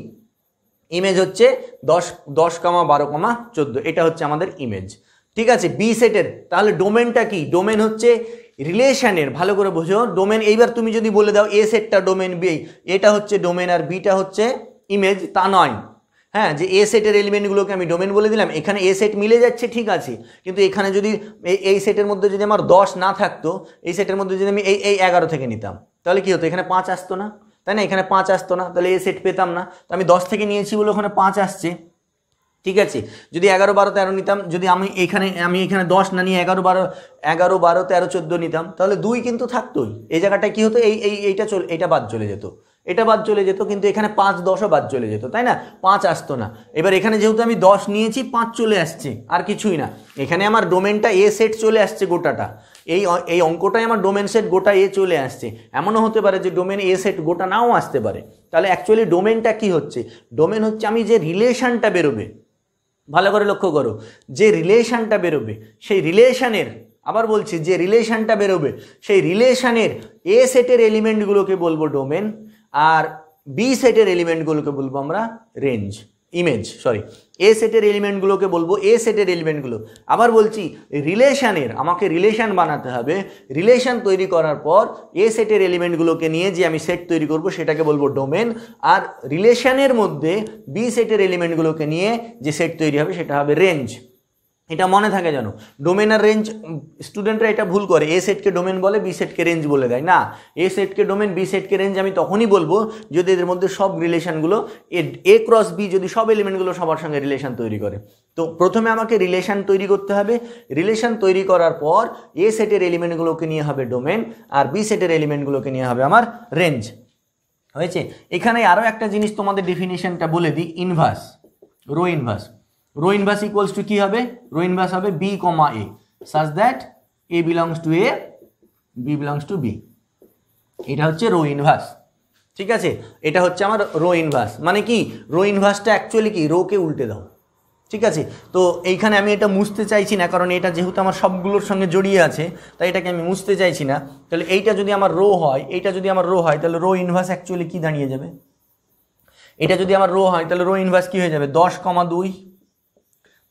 ইমেজ হচ্ছে দশ দশ কমা বারো কমা চোদ্দো এটা হচ্ছে আমাদের ইমেজ ঠিক আছে বি সেটের তাহলে ডোমেনটা কি ডোমেন হচ্ছে রিলেশানের ভালো করে বোঝো ডোমেন এইবার তুমি যদি বলে দাও এ সেটটা ডোমেন বি এটা হচ্ছে ডোমেন আর বিটা হচ্ছে ইমেজ তা নয় হ্যাঁ যে এ সেটের এলিমেন্টগুলোকে আমি ডোমেন বলে দিলাম এখানে এ সেট মিলে যাচ্ছে ঠিক আছে কিন্তু এখানে যদি এই সেটের মধ্যে যদি আমার দশ না থাকতো এই সেটের মধ্যে যদি আমি এই এই এগারো থেকে নিতাম তাহলে কী হতো এখানে পাঁচ আসতো না তাই না এখানে পাঁচ আসতো না তাহলে এ সেট পেতাম না তো আমি দশ থেকে নিয়েছি বলে ওখানে পাঁচ আসছে ঠিক আছে যদি এগারো বারো তেরো নিতাম যদি আমি এখানে আমি এখানে দশ না নিয়ে এগারো বারো এগারো বারো তেরো চোদ্দো নিতাম তাহলে দুই কিন্তু থাকতোই এই জায়গাটায় কী হতো এই এইটা চল এইটা বাদ চলে যেত এটা বাদ চলে যেত কিন্তু এখানে পাঁচ দশও বাদ চলে যেত তাই না পাঁচ আসতো না এবার এখানে যেহেতু আমি দশ নিয়েছি পাঁচ চলে আসছে আর কিছুই না এখানে আমার ডোমেনটা এ সেট চলে আসছে গোটাটা এই এই অঙ্কটাই আমার ডোমেন সেট গোটা এ চলে আসছে এমনও হতে পারে যে ডোমেন এ সেট গোটা নাও আসতে পারে তাহলে অ্যাকচুয়ালি ডোমেনটা কি হচ্ছে ডোমেন হচ্ছে আমি যে রিলেশানটা বেরোবে ভালো করে লক্ষ্য করো যে রিলেশানটা বেরোবে সেই রিলেশানের আবার বলছি যে রিলেশানটা বেরোবে সেই রিলেশানের এ সেটের এলিমেন্টগুলোকে বলবো ডোমেন আর বি সেটের এলিমেন্টগুলোকে বলবো আমরা রেঞ্জ ইমেজ সরি এ সেটের এলিমেন্টগুলোকে বলবো এ সেটের এলিমেন্টগুলো আবার বলছি রিলেশানের আমাকে রিলেশান বানাতে হবে রিলেশান তৈরি করার পর এ সেটের এলিমেন্টগুলোকে নিয়ে যে আমি সেট তৈরি করব সেটাকে বলবো ডোমেন আর রিলেশানের মধ্যে বি সেটের এলিমেন্টগুলোকে নিয়ে যে সেট তৈরি হবে সেটা হবে রেঞ্জ এটা মনে থাকে যেন ডোমেন আর রেঞ্জ স্টুডেন্টরা এটা ভুল করে এ সেটকে ডোমেন বলে বি সেটকে রেঞ্জ বলে দেয় না এ সেটকে ডোমেন বি সেটকে রেঞ্জ আমি তখনই বলবো যদি এদের মধ্যে সব রিলেশানগুলো এ এ ক্রস বি যদি সব এলিমেন্টগুলো সবার সঙ্গে রিলেশান তৈরি করে তো প্রথমে আমাকে রিলেশান তৈরি করতে হবে রিলেশান তৈরি করার পর এ সেটের এলিমেন্টগুলোকে নিয়ে হবে ডোমেন আর বি সেটের এলিমেন্টগুলোকে নিয়ে হবে আমার রেঞ্জ হয়েছে এখানে আরও একটা জিনিস তোমাদের ডেফিনিশানটা বলে দিই inverse rho inverse rho inverse equals to কী হবে রো ইনভার্স হবে B comma A such that A belongs to A B belongs to B এটা হচ্ছে রো ইনভার্স ঠিক আছে এটা হচ্ছে আমার রো ইনভার্স মানে কি রো ইনভার্সটা অ্যাকচুয়ালি কি রোকে উল্টে দাও ঠিক আছে তো এইখানে আমি এটা মুছতে চাইছি না কারণ এটা যেহেতু আমার সবগুলোর সঙ্গে জড়িয়ে আছে তাই এটাকে আমি মুছতে চাইছি না তাহলে এইটা যদি আমার রো হয় এইটা যদি আমার রো হয় তাহলে রো ইনভার্স অ্যাকচুয়ালি কী দাঁড়িয়ে যাবে এটা যদি আমার রো হয় তাহলে রো ইনভার্স কী হয়ে যাবে দশ কমা দুই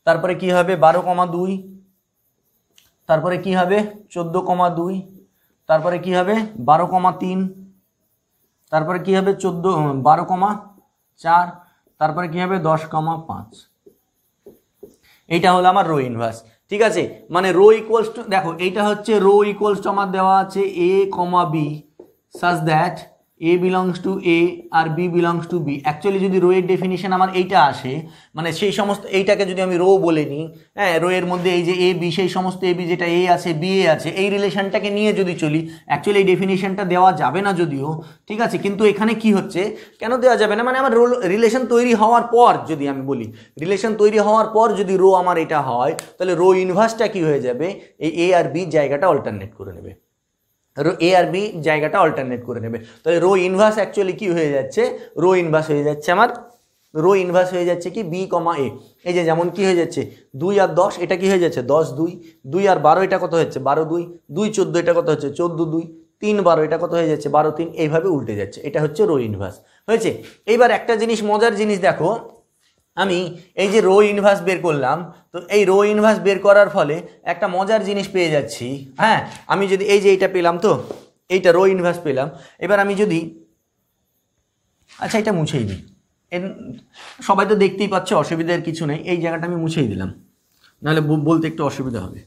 তারপরে কি হবে বারো কমা দুই তারপরে কি হবে চোদ্দো কমা দুই তারপরে কি হবে বারো কমা তিন তারপরে কি হবে চোদ্দো বারো কমা চার তারপরে কি হবে দশ কমা পাঁচ এইটা হলো আমার রো ইনভার্স ঠিক আছে মানে রো ইকুয়ালস টু দেখো এইটা হচ্ছে রো ইকুয়ালস টু আমার দেওয়া আছে A comma B such that A belongs to A R B belongs to B actually যদি রোয়ের ডেফিনিশন আমার এইটা আসে মানে সেই সমস্ত এইটাকে যদি আমি রো বলে নিই হ্যাঁ রোয়ের মধ্যে এই যে এ বি সেই সমস্ত এ বি যেটা এ আছে বি এ আছে এই রিলেশনটাকে নিয়ে যদি চলি অ্যাকচুয়ালি এই ডেফিনিশনটা দেওয়া যাবে না যদিও ঠিক আছে কিন্তু এখানে কি হচ্ছে কেন দেওয়া যাবে না মানে আমার রোল রিলেশন তৈরি হওয়ার পর যদি আমি বলি রিলেশন তৈরি হওয়ার পর যদি রো আমার এটা হয় তাহলে রো ইনভার্সটা কি হয়ে যাবে এই এ আর বি জায়গাটা অল্টারনেট করে নেবে রো এ আর বি জায়গাটা অল্টারনেট করে নেবে তাহলে রো ইনভার্স অ্যাকচুয়ালি কী হয়ে যাচ্ছে রো ইনভার্স হয়ে যাচ্ছে আমার রো ইনভার্স হয়ে যাচ্ছে কি বি কমা এ এই যে যেমন কি হয়ে যাচ্ছে দুই আর দশ এটা কি হয়ে যাচ্ছে দশ দুই দুই আর বারো এটা কত হচ্ছে বারো দুই দুই চোদ্দো এটা কত হচ্ছে চোদ্দো দুই তিন বারো এটা কত হয়ে যাচ্ছে বারো তিন এইভাবে উল্টে যাচ্ছে এটা হচ্ছে রো ইনভার্স হয়েছে এইবার একটা জিনিস মজার জিনিস দেখো আমি এই যে রো ইনভার্স বের করলাম তো এই রো ইনভার্স বের করার ফলে একটা মজার জিনিস পেয়ে যাচ্ছি হ্যাঁ আমি যদি এই যে এইটা পেলাম তো এইটা রো ইনভার্স পেলাম এবার আমি যদি আচ্ছা এটা মুছেই দিই সবাই তো দেখতেই পাচ্ছে অসুবিধার কিছু নেই এই জায়গাটা আমি মুছেই দিলাম নাহলে বলতে একটু অসুবিধা হবে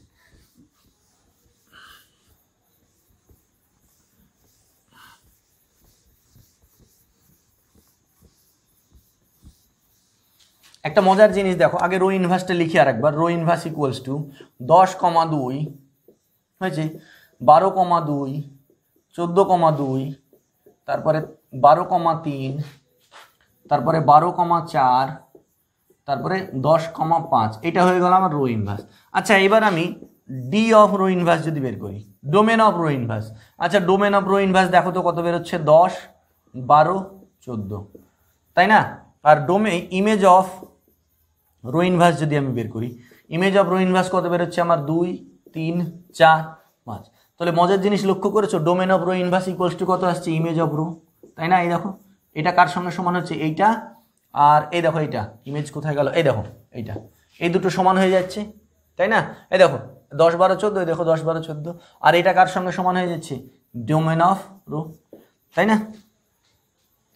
একটা মজার জিনিস দেখো আগে রো ইনভার্সটা লিখি আর একবার রো ইনভার্স ইকুয়ালস টু দশ কমা দুই হয়েছে বারো কমা দুই চোদ্দো কমা দুই তারপরে বারো কমা তিন তারপরে বারো কমা চার তারপরে দশ কমা পাঁচ এটা হয়ে গেল আমার রো ইনভার্স আচ্ছা এবার আমি ডি অফ রো ইনভার্স যদি বের করি ডোমেন অফ রো ইনভার্স আচ্ছা ডোমেন অফ রো ইনভার্স দেখো তো কত বেরোচ্ছে দশ বারো চোদ্দো তাই না আর domain image of rho inverse যদি আমি বের করি ইমেজ অফ রো ইনভার্স কত হচ্ছে আমার দুই তিন চার পাঁচ তাহলে মজার জিনিস লক্ষ্য করেছো domain of rho inverse equals to কত আসছে ইমেজ অফ রো তাই না এই দেখো এটা কার সঙ্গে সমান হচ্ছে এইটা আর এই দেখো এইটা ইমেজ কোথায় গেল এই দেখো এইটা এই দুটো সমান হয়ে যাচ্ছে তাই না এই দেখো দশ বারো চোদ্দো এই দেখো দশ বারো চোদ্দো আর এটা কার সঙ্গে সমান হয়ে যাচ্ছে ডোমেন অফ রো তাই না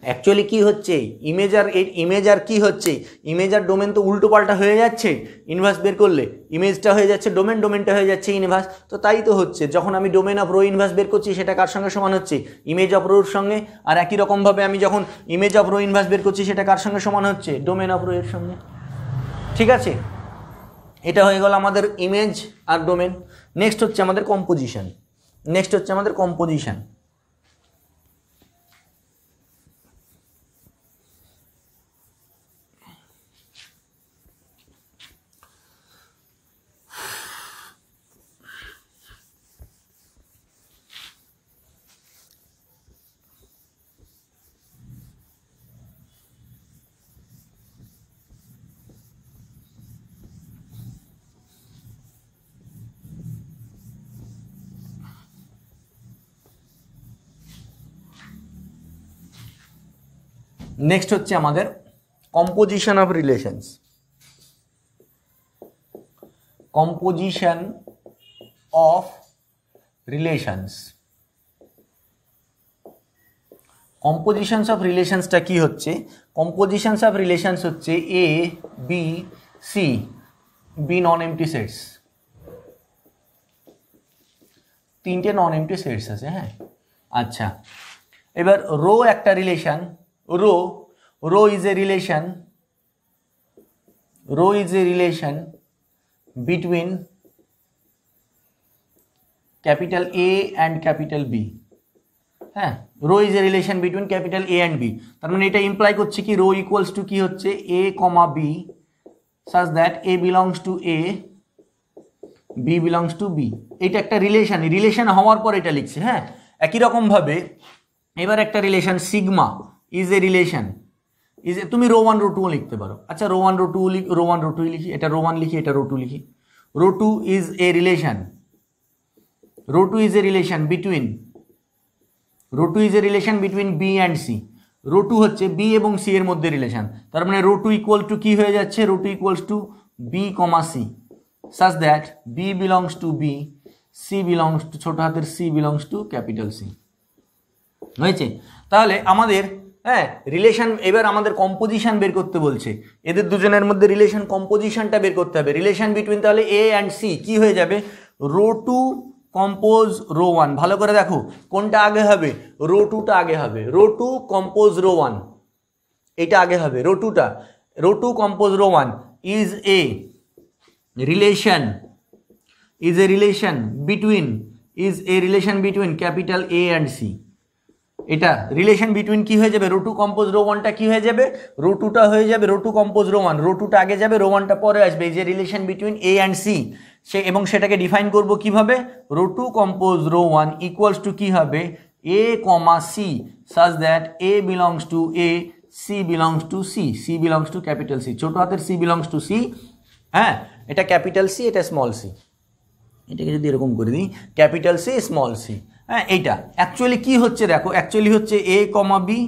অ্যাকচুয়ালি কি হচ্ছে ইমেজার এর ইমেজার কি হচ্ছে ইমেজার ডোমেন তো উল্টো পাল্টা হয়ে যাচ্ছে ইনভার্স বের করলে ইমেজটা হয়ে যাচ্ছে ডোমেন ডোমেনটা হয়ে যাচ্ছে ইনভার্স তো তাই তো হচ্ছে যখন আমি ডোমেন অফ রো ইনভার্স বের করছি সেটা কার সঙ্গে সমান হচ্ছে ইমেজ অফ রোর সঙ্গে আর একই রকমভাবে আমি যখন ইমেজ অফ রো ইনভার্স বের করছি সেটা কার সঙ্গে সমান হচ্ছে ডোমেন অফ রোয়ের সঙ্গে ঠিক আছে এটা হয়ে গেল আমাদের ইমেজ আর ডোমেন নেক্সট হচ্ছে আমাদের কম্পোজিশন নেক্সট হচ্ছে আমাদের কম্পোজিশন নেক্সট হচ্ছে আমাদের composition of relations composition of relations compositions of রিলেশনসটা কি হচ্ছে কম্পোজিশনস অফ রিলেশনস হচ্ছে A B C B non empty sets তিনটে নন এমটি সেটস আছে হ্যাঁ আচ্ছা এবার রো একটা relation rho rho is a relation rho is a relation between capital A and capital B হ্যাঁ rho is a relation between capital A and B তার মানে এটা ইমপ্লাই করছে কি রো ইকুয়ালস টু কি হচ্ছে A comma B such that A belongs to A B belongs to B এটা একটা রিলেশন রিলেশন হওয়ার পর এটা লিখছে হ্যাঁ একই রকমভাবে এবার একটা relation sigma is a relation is তুমি রো ওয়ান রো টুও লিখতে পারো আচ্ছা rho one rho two rho one rho টুই লিখি এটা রো ওয়ান লিখি এটা রো টু লিখি rho two is a relation rho two is a relation between rho two is a relation between B and C rho two হচ্ছে বি এবং সি এর মধ্যে রিলেশন তার মানে রো টু ইকুয়াল টু কী হয়ে যাচ্ছে rho two equals to B comma C such that B belongs to B C belongs to ছোটো হাতের C belongs to capital C হয়েছে তাহলে আমাদের হ্যাঁ রিলেশন এবার আমাদের কম্পোজিশন বের করতে বলছে এদের দুজনের মধ্যে রিলেশন কম্পোজিশনটা বের করতে হবে রিলেশন বিটুইন তাহলে এ অ্যান্ড সি কি হয়ে যাবে rho two compose rho one ভালো করে দেখো কোনটা আগে হবে রো টুটা আগে হবে rho two compose rho one এটা আগে হবে রো টুটা rho two compose rho one is a relation is a relation between is a relation between capital A and C এটা রিলেশন বিটুইন কি হয়ে যাবে রোটু কম্পোজ রো ওয়ানটা কি হয়ে যাবে রোটুটা হয়ে যাবে রোটু কম্পোজ রো ওয়ান টুটা আগে যাবে রো ওয়ানটা পরে আসবে এই যে relation between A and C সে এবং সেটাকে ডিফাইন করব কিভাবে rho two compose rho one equals to কী হবে A comma C such that A belongs to A C belongs to C C belongs to capital C ছোটো হাতের সি বিলংস টু সি হ্যাঁ এটা ক্যাপিটাল সি এটা স্মল সি এটাকে যদি এরকম করে দিই ক্যাপিটাল সি স্মল সি হ্যাঁ এইটা অ্যাকচুয়ালি কি হচ্ছে দেখো অ্যাকচুয়ালি হচ্ছে এ কমা বি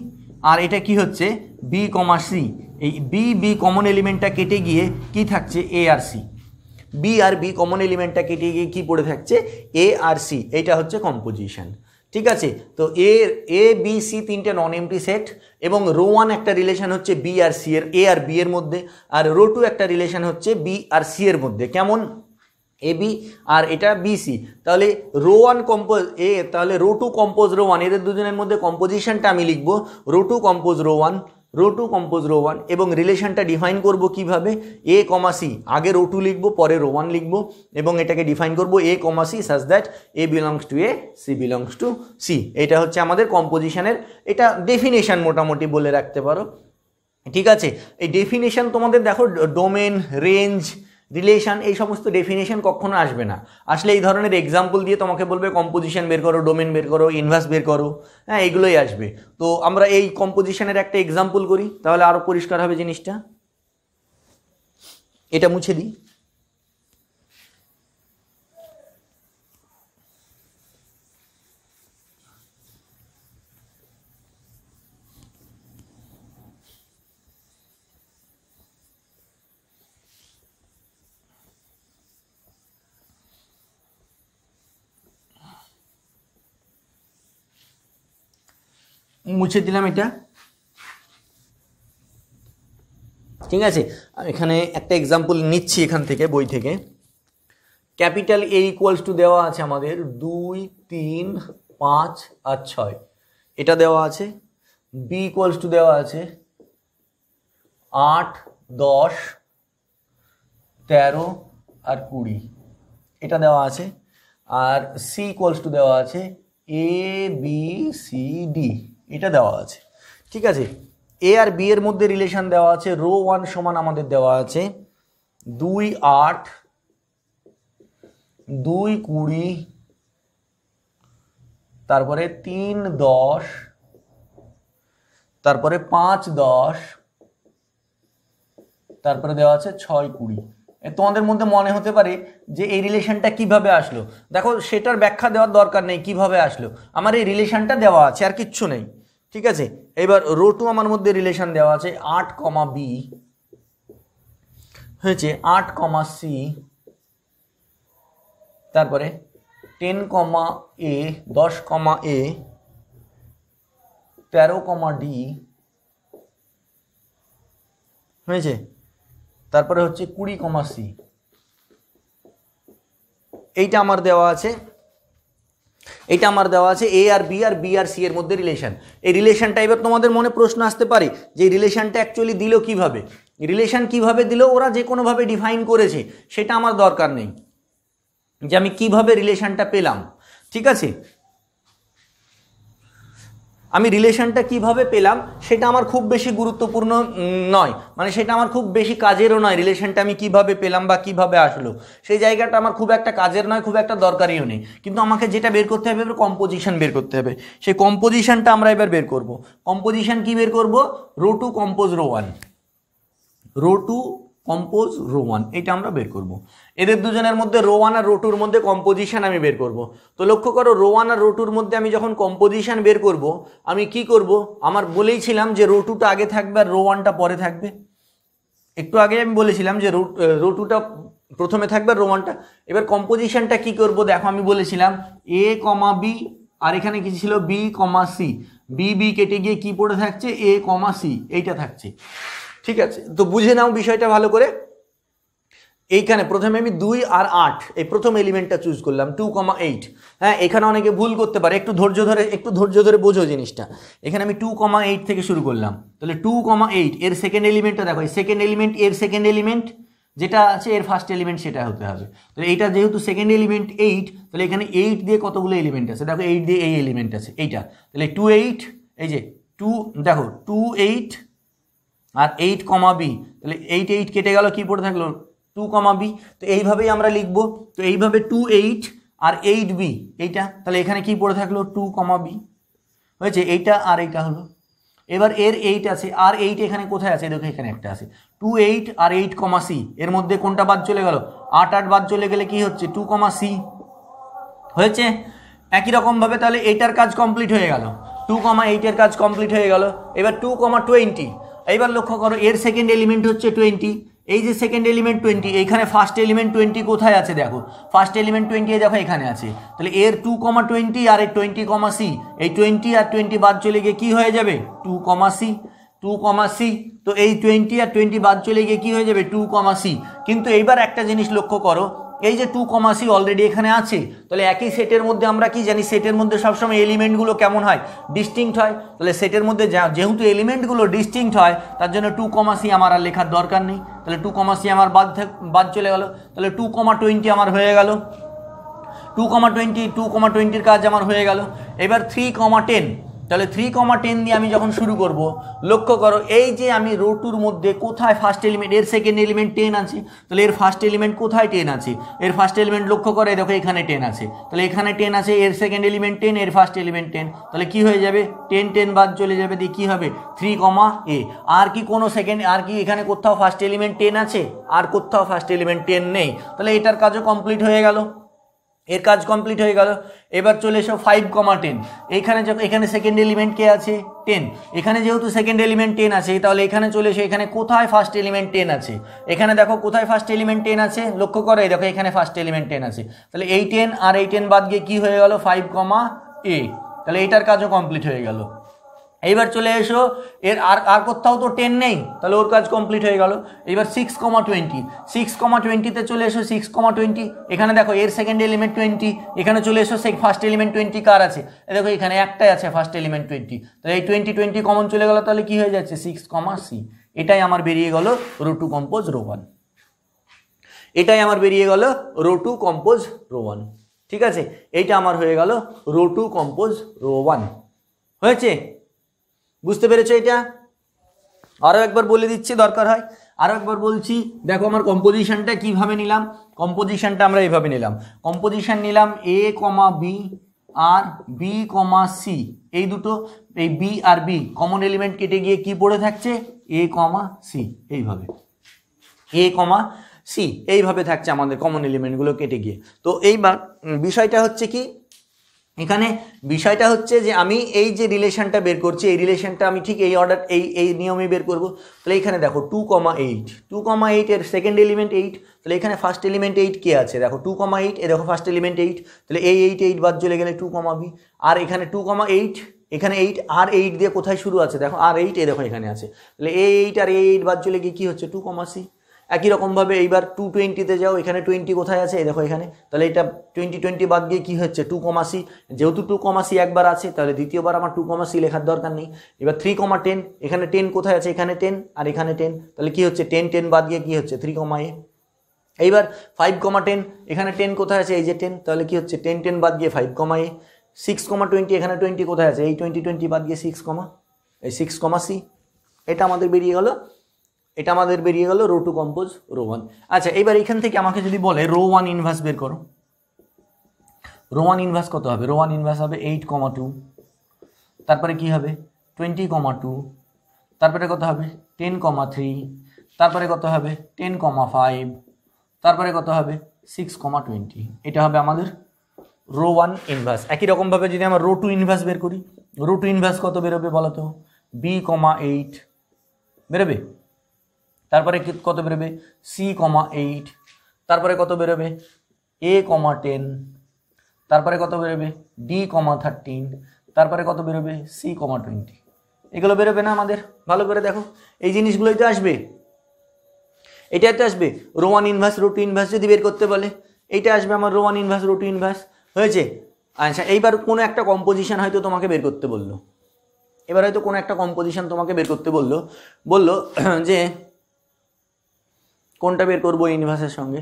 আর এটা কি হচ্ছে বি কমা সি এই বি বি কমন এলিমেন্টটা কেটে গিয়ে কি থাকছে এ আর সি বি আর বি কমন এলিমেন্টটা কেটে গিয়ে কী পড়ে থাকছে এ আর সি এইটা হচ্ছে কম্পোজিশন ঠিক আছে তো এ এ বি সি তিনটে নন এমটি সেট এবং রো ওয়ান একটা রিলেশন হচ্ছে বি আর সি এর এ আর বি এর মধ্যে আর রো টু একটা রিলেশন হচ্ছে বি আর সি এর মধ্যে কেমন এ বি আর এটা বিসি তাহলে রো ওয়ান কম্পোজ এ তাহলে rho two compose rho one এদের দুজনের মধ্যে কম্পোজিশনটা আমি লিখবো rho two compose rho one rho two compose rho one এবং রিলেশনটা ডিফাইন করব কিভাবে এ কমাসি আগে রো টু লিখবো পরে রো ওয়ান লিখবো এবং এটাকে ডিফাইন করব A comma C such that A belongs to A C belongs to C এটা হচ্ছে আমাদের কম্পোজিশনের এটা ডেফিনেশান মোটামুটি বলে রাখতে পারো ঠিক আছে এই ডেফিনেশান তোমাদের দেখো ডোমেন রেঞ্জ রিলেশন এই সমস্ত ডেফিনেশন কখনো আসবে না আসলে এই ধরনের এক্সাম্পল দিয়ে তোমাকে বলবে কম্পোজিশন বের করো ডোমেন বের করো ইনভার্স বের করো হ্যাঁ এগুলোই আসবে তো আমরা এই কম্পোজিশনের একটা এক্সাম্পল করি তাহলে আরও পরিষ্কার হবে জিনিসটা এটা মুছে দিই মুছে দিলাম এটা ঠিক আছে এখানে একটা এক্সাম্পল নিচ্ছি এখান থেকে বই থেকে ক্যাপিটাল এ ইকুয়ালস টু দেওয়া আছে আমাদের দুই তিন পাঁচ আর ছয় এটা দেওয়া আছে বি ইকুয়ালস টু দেওয়া আছে আট দশ তেরো আর কুড়ি এটা দেওয়া আছে আর সি ইকুয়ালস টু দেওয়া আছে এ বি সি ডি এটা দেওয়া আছে ঠিক আছে এ আর বি এর মধ্যে রিলেশন দেওয়া আছে রো ওয়ান সমান আমাদের দেওয়া আছে দুই আট দুই কুড়ি তারপরে তিন দশ তারপরে পাঁচ দশ তারপরে দেওয়া আছে ছয় কুড়ি তোমাদের মধ্যে মনে হতে পারে যে এই রিলেশনটা কিভাবে আসলো দেখো সেটার ব্যাখ্যা দেওয়ার দরকার নেই কিভাবে আসলো আমার এই রিলেশনটা দেওয়া আছে আর কিচ্ছু নেই ঠিক আছে এবার রো টু আমার মধ্যে রিলেশন দেওয়া আছে আট কমা বি হয়েছে আট কমা সি তারপরে টেন কমা এ দশ কমা এ তেরো কমা ডি হয়েছে তারপরে হচ্ছে কুড়ি কমা সি এইটা আমার দেওয়া আছে এটা আমার দেওয়া আছে এ আর বি আর বি আর সি এর মধ্যে রিলেশন এই রিলেশনটা এবার তোমাদের মনে প্রশ্ন আসতে পারে যে রিলেশনটা অ্যাকচুয়ালি দিল কিভাবে রিলেশন কিভাবে দিল ওরা যে কোনোভাবে ডিফাইন করেছে সেটা আমার দরকার নেই যে আমি কিভাবে রিলেশানটা পেলাম ঠিক আছে আমি রিলেশনটা কিভাবে পেলাম সেটা আমার খুব বেশি গুরুত্বপূর্ণ নয় মানে সেটা আমার খুব বেশি কাজেরও নয় রিলেশনটা আমি কিভাবে পেলাম বা কিভাবে আসলো সেই জায়গাটা আমার খুব একটা কাজের নয় খুব একটা দরকারিও নেই কিন্তু আমাকে যেটা বের করতে হবে এবার কম্পোজিশন বের করতে হবে সেই কম্পোজিশনটা আমরা এবার বের করব কম্পোজিশন কি বের করব rho two compose rho one rho two compose rho one এটা আমরা বের করব। এদের দুজনের মধ্যে রো ওয়ান আর রো টুর মধ্যে কম্পোজিশান আমি বের করব। তো লক্ষ্য করো রো ওয়ান আর রো টুর মধ্যে আমি যখন কম্পোজিশান বের করব আমি কি করব আমার বলেইছিলাম যে রো টুটা আগে থাকবে আর রো ওয়ানটা পরে থাকবে একটু আগে আমি বলেছিলাম যে রো রো টুটা প্রথমে থাকবে আর রো ওয়ানটা এবার কম্পোজিশানটা কি করব দেখো আমি বলেছিলাম এ কমা বি আর এখানে কি ছিল B comma C B B কেটে গিয়ে কি পড়ে থাকছে এ কমা সি এইটা থাকছে ঠিক আছে তো বুঝে নাও বিষয়টা ভালো করে এইখানে প্রথমে আমি দুই আর আট এই প্রথম এলিমেন্টটা চুজ করলাম টু কমা এইট হ্যাঁ এখানে অনেকে ভুল করতে পারে একটু ধৈর্য ধরে একটু ধৈর্য ধরে বোঝো জিনিসটা এখানে আমি টু কমা এইট থেকে শুরু করলাম তাহলে টু কমা এইট এর সেকেন্ড এলিমেন্টটা দেখো এই সেকেন্ড এলিমেন্ট এর সেকেন্ড এলিমেন্ট যেটা আছে এর ফার্স্ট এলিমেন্ট সেটা হতে হবে তাহলে এইটা যেহেতু সেকেন্ড এলিমেন্ট এইট তাহলে এখানে এইট দিয়ে কতগুলো এলিমেন্ট আছে দেখো এইট দিয়ে এই এলিমেন্ট আছে এইটা তাহলে টু এইট এই যে টু দেখো টু এইট আর এইট কমা বি তাহলে এইট এইট কেটে গেল কি পড়ে থাকলো টু কমা বি তো এইভাবেই আমরা লিখবো তো এইভাবে টু এইট আর এইট বি এইটা তাহলে এখানে কি পড়ে থাকলো টু কমা বি হয়েছে এইটা আর এইটা হলো এবার এর এইট আছে আর এইট এখানে কোথায় আছে দেখো এখানে একটা আছে টু এইট আর এইট কমা সি এর মধ্যে কোনটা বাদ চলে গেল আট আট বাদ চলে গেলে কি হচ্ছে টু কমা সি হয়েছে একই রকমভাবে তাহলে এইটার কাজ কমপ্লিট হয়ে গেল টু কমা এইটের কাজ কমপ্লিট হয়ে গেল এবার টু কমা টোয়েন্টি এইবার লক্ষ্য করো এর সেকেন্ড এলিমেন্ট হচ্ছে টোয়েন্টি এই যে সেকেন্ড এলিমেন্ট টোয়েন্টি এইখানে ফার্স্ট এলিমেন্ট টোয়েন্টি কোথায় আছে দেখো ফার্স্ট এলিমেন্ট টোয়েন্টি দেখো এখানে আছে তাহলে এর টু কমা টোয়েন্টি আর এই টোয়েন্টি কমা সি এই টোয়েন্টি আর টোয়েন্টি বাদ চলে গিয়ে কী হয়ে যাবে two comma C two comma C তো এই টোয়েন্টি আর টোয়েন্টি বাদ চলে গিয়ে কী হয়ে যাবে টু কমা সি কিন্তু এইবার একটা জিনিস লক্ষ্য করো এই যে টু কমা সি অলরেডি এখানে আছে তাহলে একই সেটের মধ্যে আমরা কি জানি সেটের মধ্যে সবসময় এলিমেন্টগুলো কেমন হয় ডিস্টিংক্ট হয় তাহলে সেটের মধ্যে যেহেতু এলিমেন্টগুলো ডিস্টিংক্ট হয় তার জন্য টু কমা সি আমার আর লেখার দরকার নেই তাহলে টু কমা সি আমার বাদ বাদ চলে গেল তাহলে টু কমা টোয়েন্টি আমার হয়ে গেল two comma twenty two comma টোয়েন্টির কাজ আমার হয়ে গেল এবার থ্রি কমা টেন তাহলে থ্রি কমা টেন দিয়ে আমি যখন শুরু করব লক্ষ্য করো এই যে আমি রোটুর মধ্যে কোথায় ফার্স্ট এলিমেন্ট এর সেকেন্ড এলিমেন্ট টেন আছে তাহলে এর ফার্স্ট এলিমেন্ট কোথায় টেন আছে এর ফার্স্ট এলিমেন্ট লক্ষ্য করে দেখো এখানে টেন আছে তাহলে এখানে টেন আছে এর সেকেন্ড এলিমেন্ট টেন এর ফার্স্ট এলিমেন্ট টেন তাহলে কি হয়ে যাবে টেন টেন বাদ চলে যাবে দিয়ে কী হবে থ্রি কমা এ আর কি কোনো সেকেন্ড আর কি এখানে কোথাও ফার্স্ট এলিমেন্ট টেন আছে আর কোথাও ফার্স্ট এলিমেন্ট টেন নেই তাহলে এটার কাজও কমপ্লিট হয়ে গেল এর কাজ কমপ্লিট হয়ে গেল এবার চলে এসো ফাইভ কমা টেন এইখানে এখানে সেকেন্ড এলিমেন্ট কে আছে টেন এখানে যেহেতু সেকেন্ড এলিমেন্ট টেন আছে তাহলে এখানে চলে এসো এখানে কোথায় ফার্স্ট এলিমেন্ট টেন আছে এখানে দেখো কোথায় ফার্স্ট এলিমেন্ট টেন আছে লক্ষ্য করে দেখো এখানে ফার্স্ট এলিমেন্ট টেন আছে তাহলে এই টেন আর এই টেন বাদ গিয়ে কী হয়ে গেল ফাইভ কমা এ তাহলে এইটার কাজও কমপ্লিট হয়ে গেল এইবার চলে এসো এর আর আর কোথাও তো টেন নেই তাহলে ওর কাজ কমপ্লিট হয়ে গেল এইবার six comma twenty six comma টোয়েন্টিতে চলে এসো সিক্স কমা টোয়েন্টি এখানে দেখো এর সেকেন্ড এলিমেন্ট টোয়েন্টি এখানে চলে এসো সে ফার্স্ট এলিমেন্ট টোয়েন্টি কার আছে দেখো এখানে একটাই আছে ফার্স্ট এলিমেন্ট টোয়েন্টি তাহলে এই টোয়েন্টি টোয়েন্টি কমন চলে গেলো তাহলে কি হয়ে যাচ্ছে সিক্স কমা সি এটাই আমার বেরিয়ে গেল rho two compose rho one এটাই আমার বেরিয়ে গেল rho two compose rho one ঠিক আছে এইটা আমার হয়ে গেল rho two compose rho one হয়েছে বুঝতে পেরেছো এটা আরও একবার বলে দিচ্ছি দরকার হয় আরও একবার বলছি দেখো আমার কম্পোজিশনটা কিভাবে নিলাম কম্পোজিশনটা আমরা এইভাবে নিলাম কম্পোজিশন নিলাম এ কমা বি আর বি কমা সি এই দুটো এই বি আর বি কমন এলিমেন্ট কেটে গিয়ে কি পড়ে থাকছে এ কমা সি এইভাবে এ কমা সি এইভাবে থাকছে আমাদের কমন এলিমেন্টগুলো কেটে গিয়ে তো এইবার বিষয়টা হচ্ছে কি এখানে বিষয়টা হচ্ছে যে আমি এই যে রিলেশনটা বের করছি এই রিলেশনটা আমি ঠিক এই অর্ডার এই এই নিয়মে বের করব তাহলে এখানে দেখো two comma eight two comma eight এর সেকেন্ড এলিমেন্ট এইট তাহলে এখানে ফার্স্ট এলিমেন্ট এইট কে আছে দেখো টু কমা এইট এ দেখো ফার্স্ট এলিমেন্ট এইট তাহলে এই এইট এইট বাদ চলে গেলে টু কমা বি আর এখানে টু কমা এইট এখানে এইট আর এইট দিয়ে কোথায় শুরু আছে দেখো আর এইট এ দেখো এখানে আছে তাহলে এই এইট আর এই এইট বাদ চলে গিয়ে কী হচ্ছে টু কমা সি একই রকমভাবে এইবার টু টোয়েন্টিতে যাও এখানে টোয়েন্টি কোথায় আছে দেখো এখানে তাহলে এটা টোয়েন্টি টোয়েন্টি বাদ দিয়ে কী হচ্ছে টু কমাসি যেহেতু টু কমাসি একবার আছে তাহলে দ্বিতীয়বার আমার টু কমাসি লেখার দরকার নেই এবার থ্রি কমা টেন এখানে টেন কোথায় আছে এখানে টেন আর এখানে টেন তাহলে কী হচ্ছে টেন টেন বাদ দিয়ে কী হচ্ছে থ্রি কমা এ এইবার ফাইভ কমা টেন এখানে টেন কোথায় আছে এই যে টেন তাহলে কী হচ্ছে টেন টেন বাদ দিয়ে five comma A six comma twenty এখানে টোয়েন্টি কোথায় আছে এই টোয়েন্টি টোয়েন্টি বাদ দিয়ে সিক্স কমা এই সিক্স কমা সি এটা আমাদের বেরিয়ে গেলো এটা আমাদের বেরিয়ে গেল rho two compose rho one আচ্ছা এবার এখান থেকে আমাকে যদি বলে রো ওয়ান ইনভার্স বের করো রো ওয়ান ইনভার্স কত হবে রো ওয়ান ইনভার্স হবে এইট কমা টু তারপরে কি হবে টোয়েন্টি কমা টু তারপরে কত হবে টেন কমা থ্রি তারপরে কত হবে টেন কমা ফাইভ তারপরে কত হবে সিক্স কমা টোয়েন্টি এটা হবে আমাদের রো ওয়ান ইনভার্স একই রকমভাবে যদি আমরা রো টু ইনভার্স বের করি রো টু ইনভার্স কত বেরোবে বলো তো বি কমা এইট বেরোবে তারপরে কত বেরোবে সি কমা এইট তারপরে কত বেরোবে এ কমা টেন তারপরে কত বেরোবে ডি কমা থার্টিন তারপরে কত বেরোবে সি কমা টোয়েন্টি এগুলো বেরোবে না আমাদের ভালো করে দেখো এই জিনিসগুলোই তো আসবে এটাই তো আসবে রোমান ইনভার্স রুট ইনভার্স যদি বের করতে বলে এইটা আসবে আমার রোমান ইনভার্স রুট ইনভার্স হয়েছে আচ্ছা এইবার কোনো একটা কম্পোজিশন হয়তো তোমাকে বের করতে বললো এবার হয়তো কোনো একটা কম্পোজিশন তোমাকে বের করতে বললো বললো যে কোনটা বের করবো ইনভার্সের সঙ্গে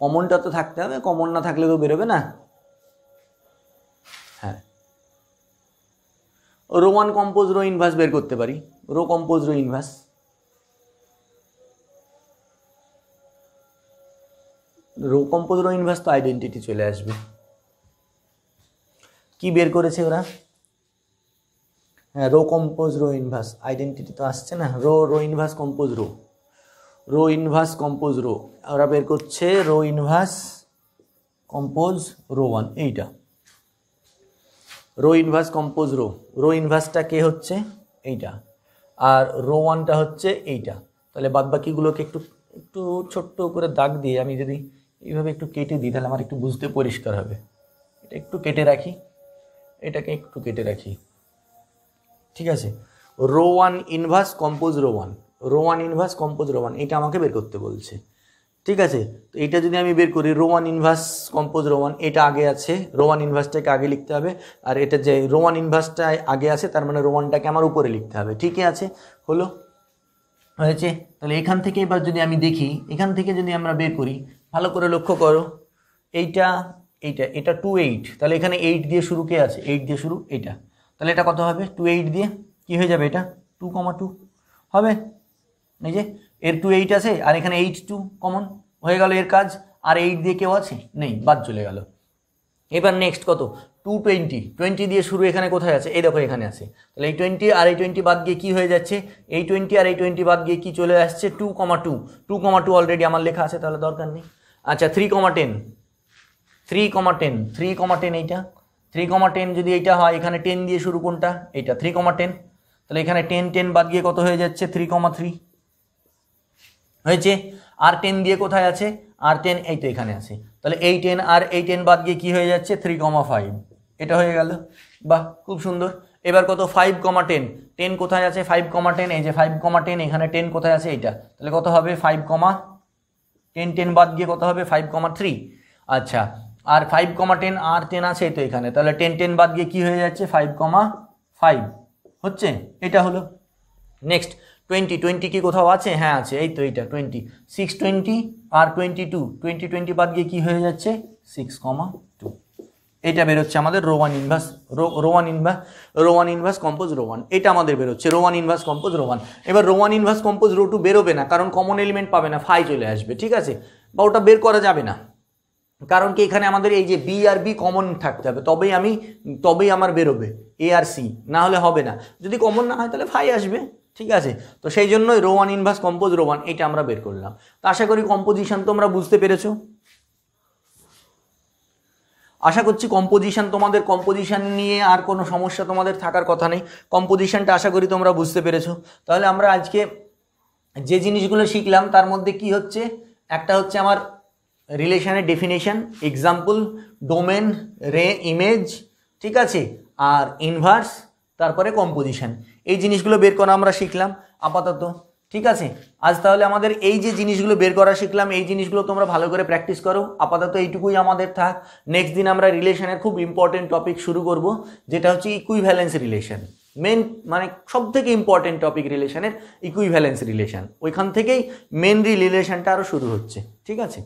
কমনটা তো থাকতে হবে কমন না থাকলে তো বেরোবে না হ্যাঁ rho one compose rho inverse বের করতে পারি rho compose rho inverse rho compose rho inverse তো আইডেন্টিটি চলে আসবে কি বের করেছে ওরা হ্যাঁ rho compose rho inverse identity তো আসছে না rho rho inverse compose rho rho inverse compose rho ওরা বের করছে rho inverse compose rho one এইটা rho inverse compose rho rho ইনভার্সটা কে হচ্ছে এইটা আর রো ওয়ানটা হচ্ছে এইটা তাহলে বাদবাকিগুলোকে একটু একটু ছোট্ট করে দাগ দিয়ে আমি যদি এইভাবে একটু কেটে দিই তাহলে আমার একটু বুঝতে পরিষ্কার হবে এটা একটু কেটে রাখি এটাকে একটু কেটে রাখি ঠিক আছে rho one inverse compose rho one rho one inverse compose rho one এটা আমাকে বের করতে বলছে ঠিক আছে তো এটা যদি আমি বের করি ওয়ান ইনভার্স কম্পোজ ওয়ান এটা আগে আছে ওয়ান ইনভার্সটাকে আগে লিখতে হবে আর এটা যে রোমান ইনভার্সটা আগে আছে তার মানে রোমানটাকে আমার উপরে লিখতে হবে ঠিকই আছে হলো হয়েছে তাহলে এখান থেকে এবার যদি আমি দেখি এখান থেকে যদি আমরা বের করি ভালো করে লক্ষ্য করো এইটা এইটা এটা টু এইট তাহলে এখানে এইট দিয়ে শুরু কে আছে এইট দিয়ে শুরু এটা তাহলে এটা কত হবে টু এইট দিয়ে কি হয়ে যাবে এটা টু কমা টু হবে এই যে এর টু এইট আছে আর এখানে এইট টু কমন হয়ে গেল এর কাজ আর এইট দিয়ে কেউ আছে নেই বাদ চলে গেল এবার নেক্সট কত টু টোয়েন্টি টোয়েন্টি দিয়ে শুরু এখানে কোথায় আছে এই দেখো এখানে আছে তাহলে এই টোয়েন্টি আর এই টোয়েন্টি বাদ গিয়ে কী হয়ে যাচ্ছে এই টোয়েন্টি আর এই টোয়েন্টি বাদ গিয়ে কী চলে আসছে two comma two two comma two already আমার লেখা আছে তাহলে দরকার নেই আচ্ছা three comma ten three comma ten three comma ten এইটা থ্রি কমা টেন যদি এইটা হয় এখানে টেন দিয়ে শুরু কোনটা এইটা থ্রি কমা টেন তাহলে এখানে টেন টেন বাদ গিয়ে কত হয়ে যাচ্ছে থ্রি কমা থ্রি হয়েছে আর টেন দিয়ে কোথায় আছে আর টেন এই তো এখানে আছে তাহলে এই টেন আর এই টেন বাদ গিয়ে কী হয়ে যাচ্ছে থ্রি কমা ফাইভ এটা হয়ে গেল বাহ খুব সুন্দর এবার কত ফাইভ কমা টেন টেন কোথায় আছে ফাইভ কমা টেন এই যে ফাইভ কমা টেন এখানে টেন কোথায় আছে এইটা তাহলে কত হবে ফাইভ কমা টেন টেন বাদ গিয়ে কত হবে ফাইভ কমা থ্রি আচ্ছা আর ফাইভ কমা টেন আর টেন আছে তো এখানে তাহলে টেন টেন বাদ গিয়ে কী হয়ে যাচ্ছে ফাইভ কমা ফাইভ হচ্ছে এটা হলো নেক্সট টোয়েন্টি টোয়েন্টি কি কোথাও আছে হ্যাঁ আছে এই তো এইটা টোয়েন্টি সিক্স টোয়েন্টি আর টোয়েন্টি টু টোয়েন্টি টোয়েন্টি বাদ গিয়ে কী হয়ে যাচ্ছে সিক্স কমা টু এটা বেরোচ্ছে আমাদের rho one inverse rho one inverse rho one inverse compose rho one এটা আমাদের বেরোচ্ছে রোয়ান ইনভার্স কম্পোজ রোয়ান এবার rho one inverse compose rho two বেরোবে না কারণ কমন এলিমেন্ট পাবে না ফাই চলে আসবে ঠিক আছে বা ওটা বের করা যাবে না কারণ কি এখানে আমাদের এই যে বি আর বি কমন থাকতে হবে তবেই আমি তবেই আমার বেরোবে এ আর সি না হলে হবে না যদি কমন না হয় তাহলে ফাই আসবে ঠিক আছে তো সেই জন্যই rho one inverse compose rho one এটা আমরা বের করলাম তো আশা করি কম্পোজিশন তোমরা বুঝতে পেরেছো আশা করছি কম্পোজিশন তোমাদের কম্পোজিশন নিয়ে আর কোনো সমস্যা তোমাদের থাকার কথা নেই কম্পোজিশনটা আশা করি তোমরা বুঝতে পেরেছো তাহলে আমরা আজকে যে জিনিসগুলো শিখলাম তার মধ্যে কি হচ্ছে একটা হচ্ছে আমার রিলেশনের ডেফিনেশন এক্সাম্পল ডোমেন রে ইমেজ ঠিক আছে আর ইনভার্স তারপরে কম্পোজিশন এই জিনিসগুলো বের করা আমরা শিখলাম আপাতত ঠিক আছে আজ তাহলে আমাদের এই যে জিনিসগুলো বের করা শিখলাম এই জিনিসগুলো তোমরা ভালো করে প্র্যাকটিস করো আপাতত এইটুকুই আমাদের থাক নেক্সট দিন আমরা রিলেশনের খুব ইম্পর্টেন্ট টপিক শুরু করব যেটা হচ্ছে ইকুইভ্যালেন্স রিলেশন মেন মানে সব থেকে ইম্পর্ট্যান্ট টপিক রিলেশনের ইকুইভ্যালেন্স রিলেশন ওইখান থেকেই মেনলি রিলেশনটা আরও শুরু হচ্ছে ঠিক আছে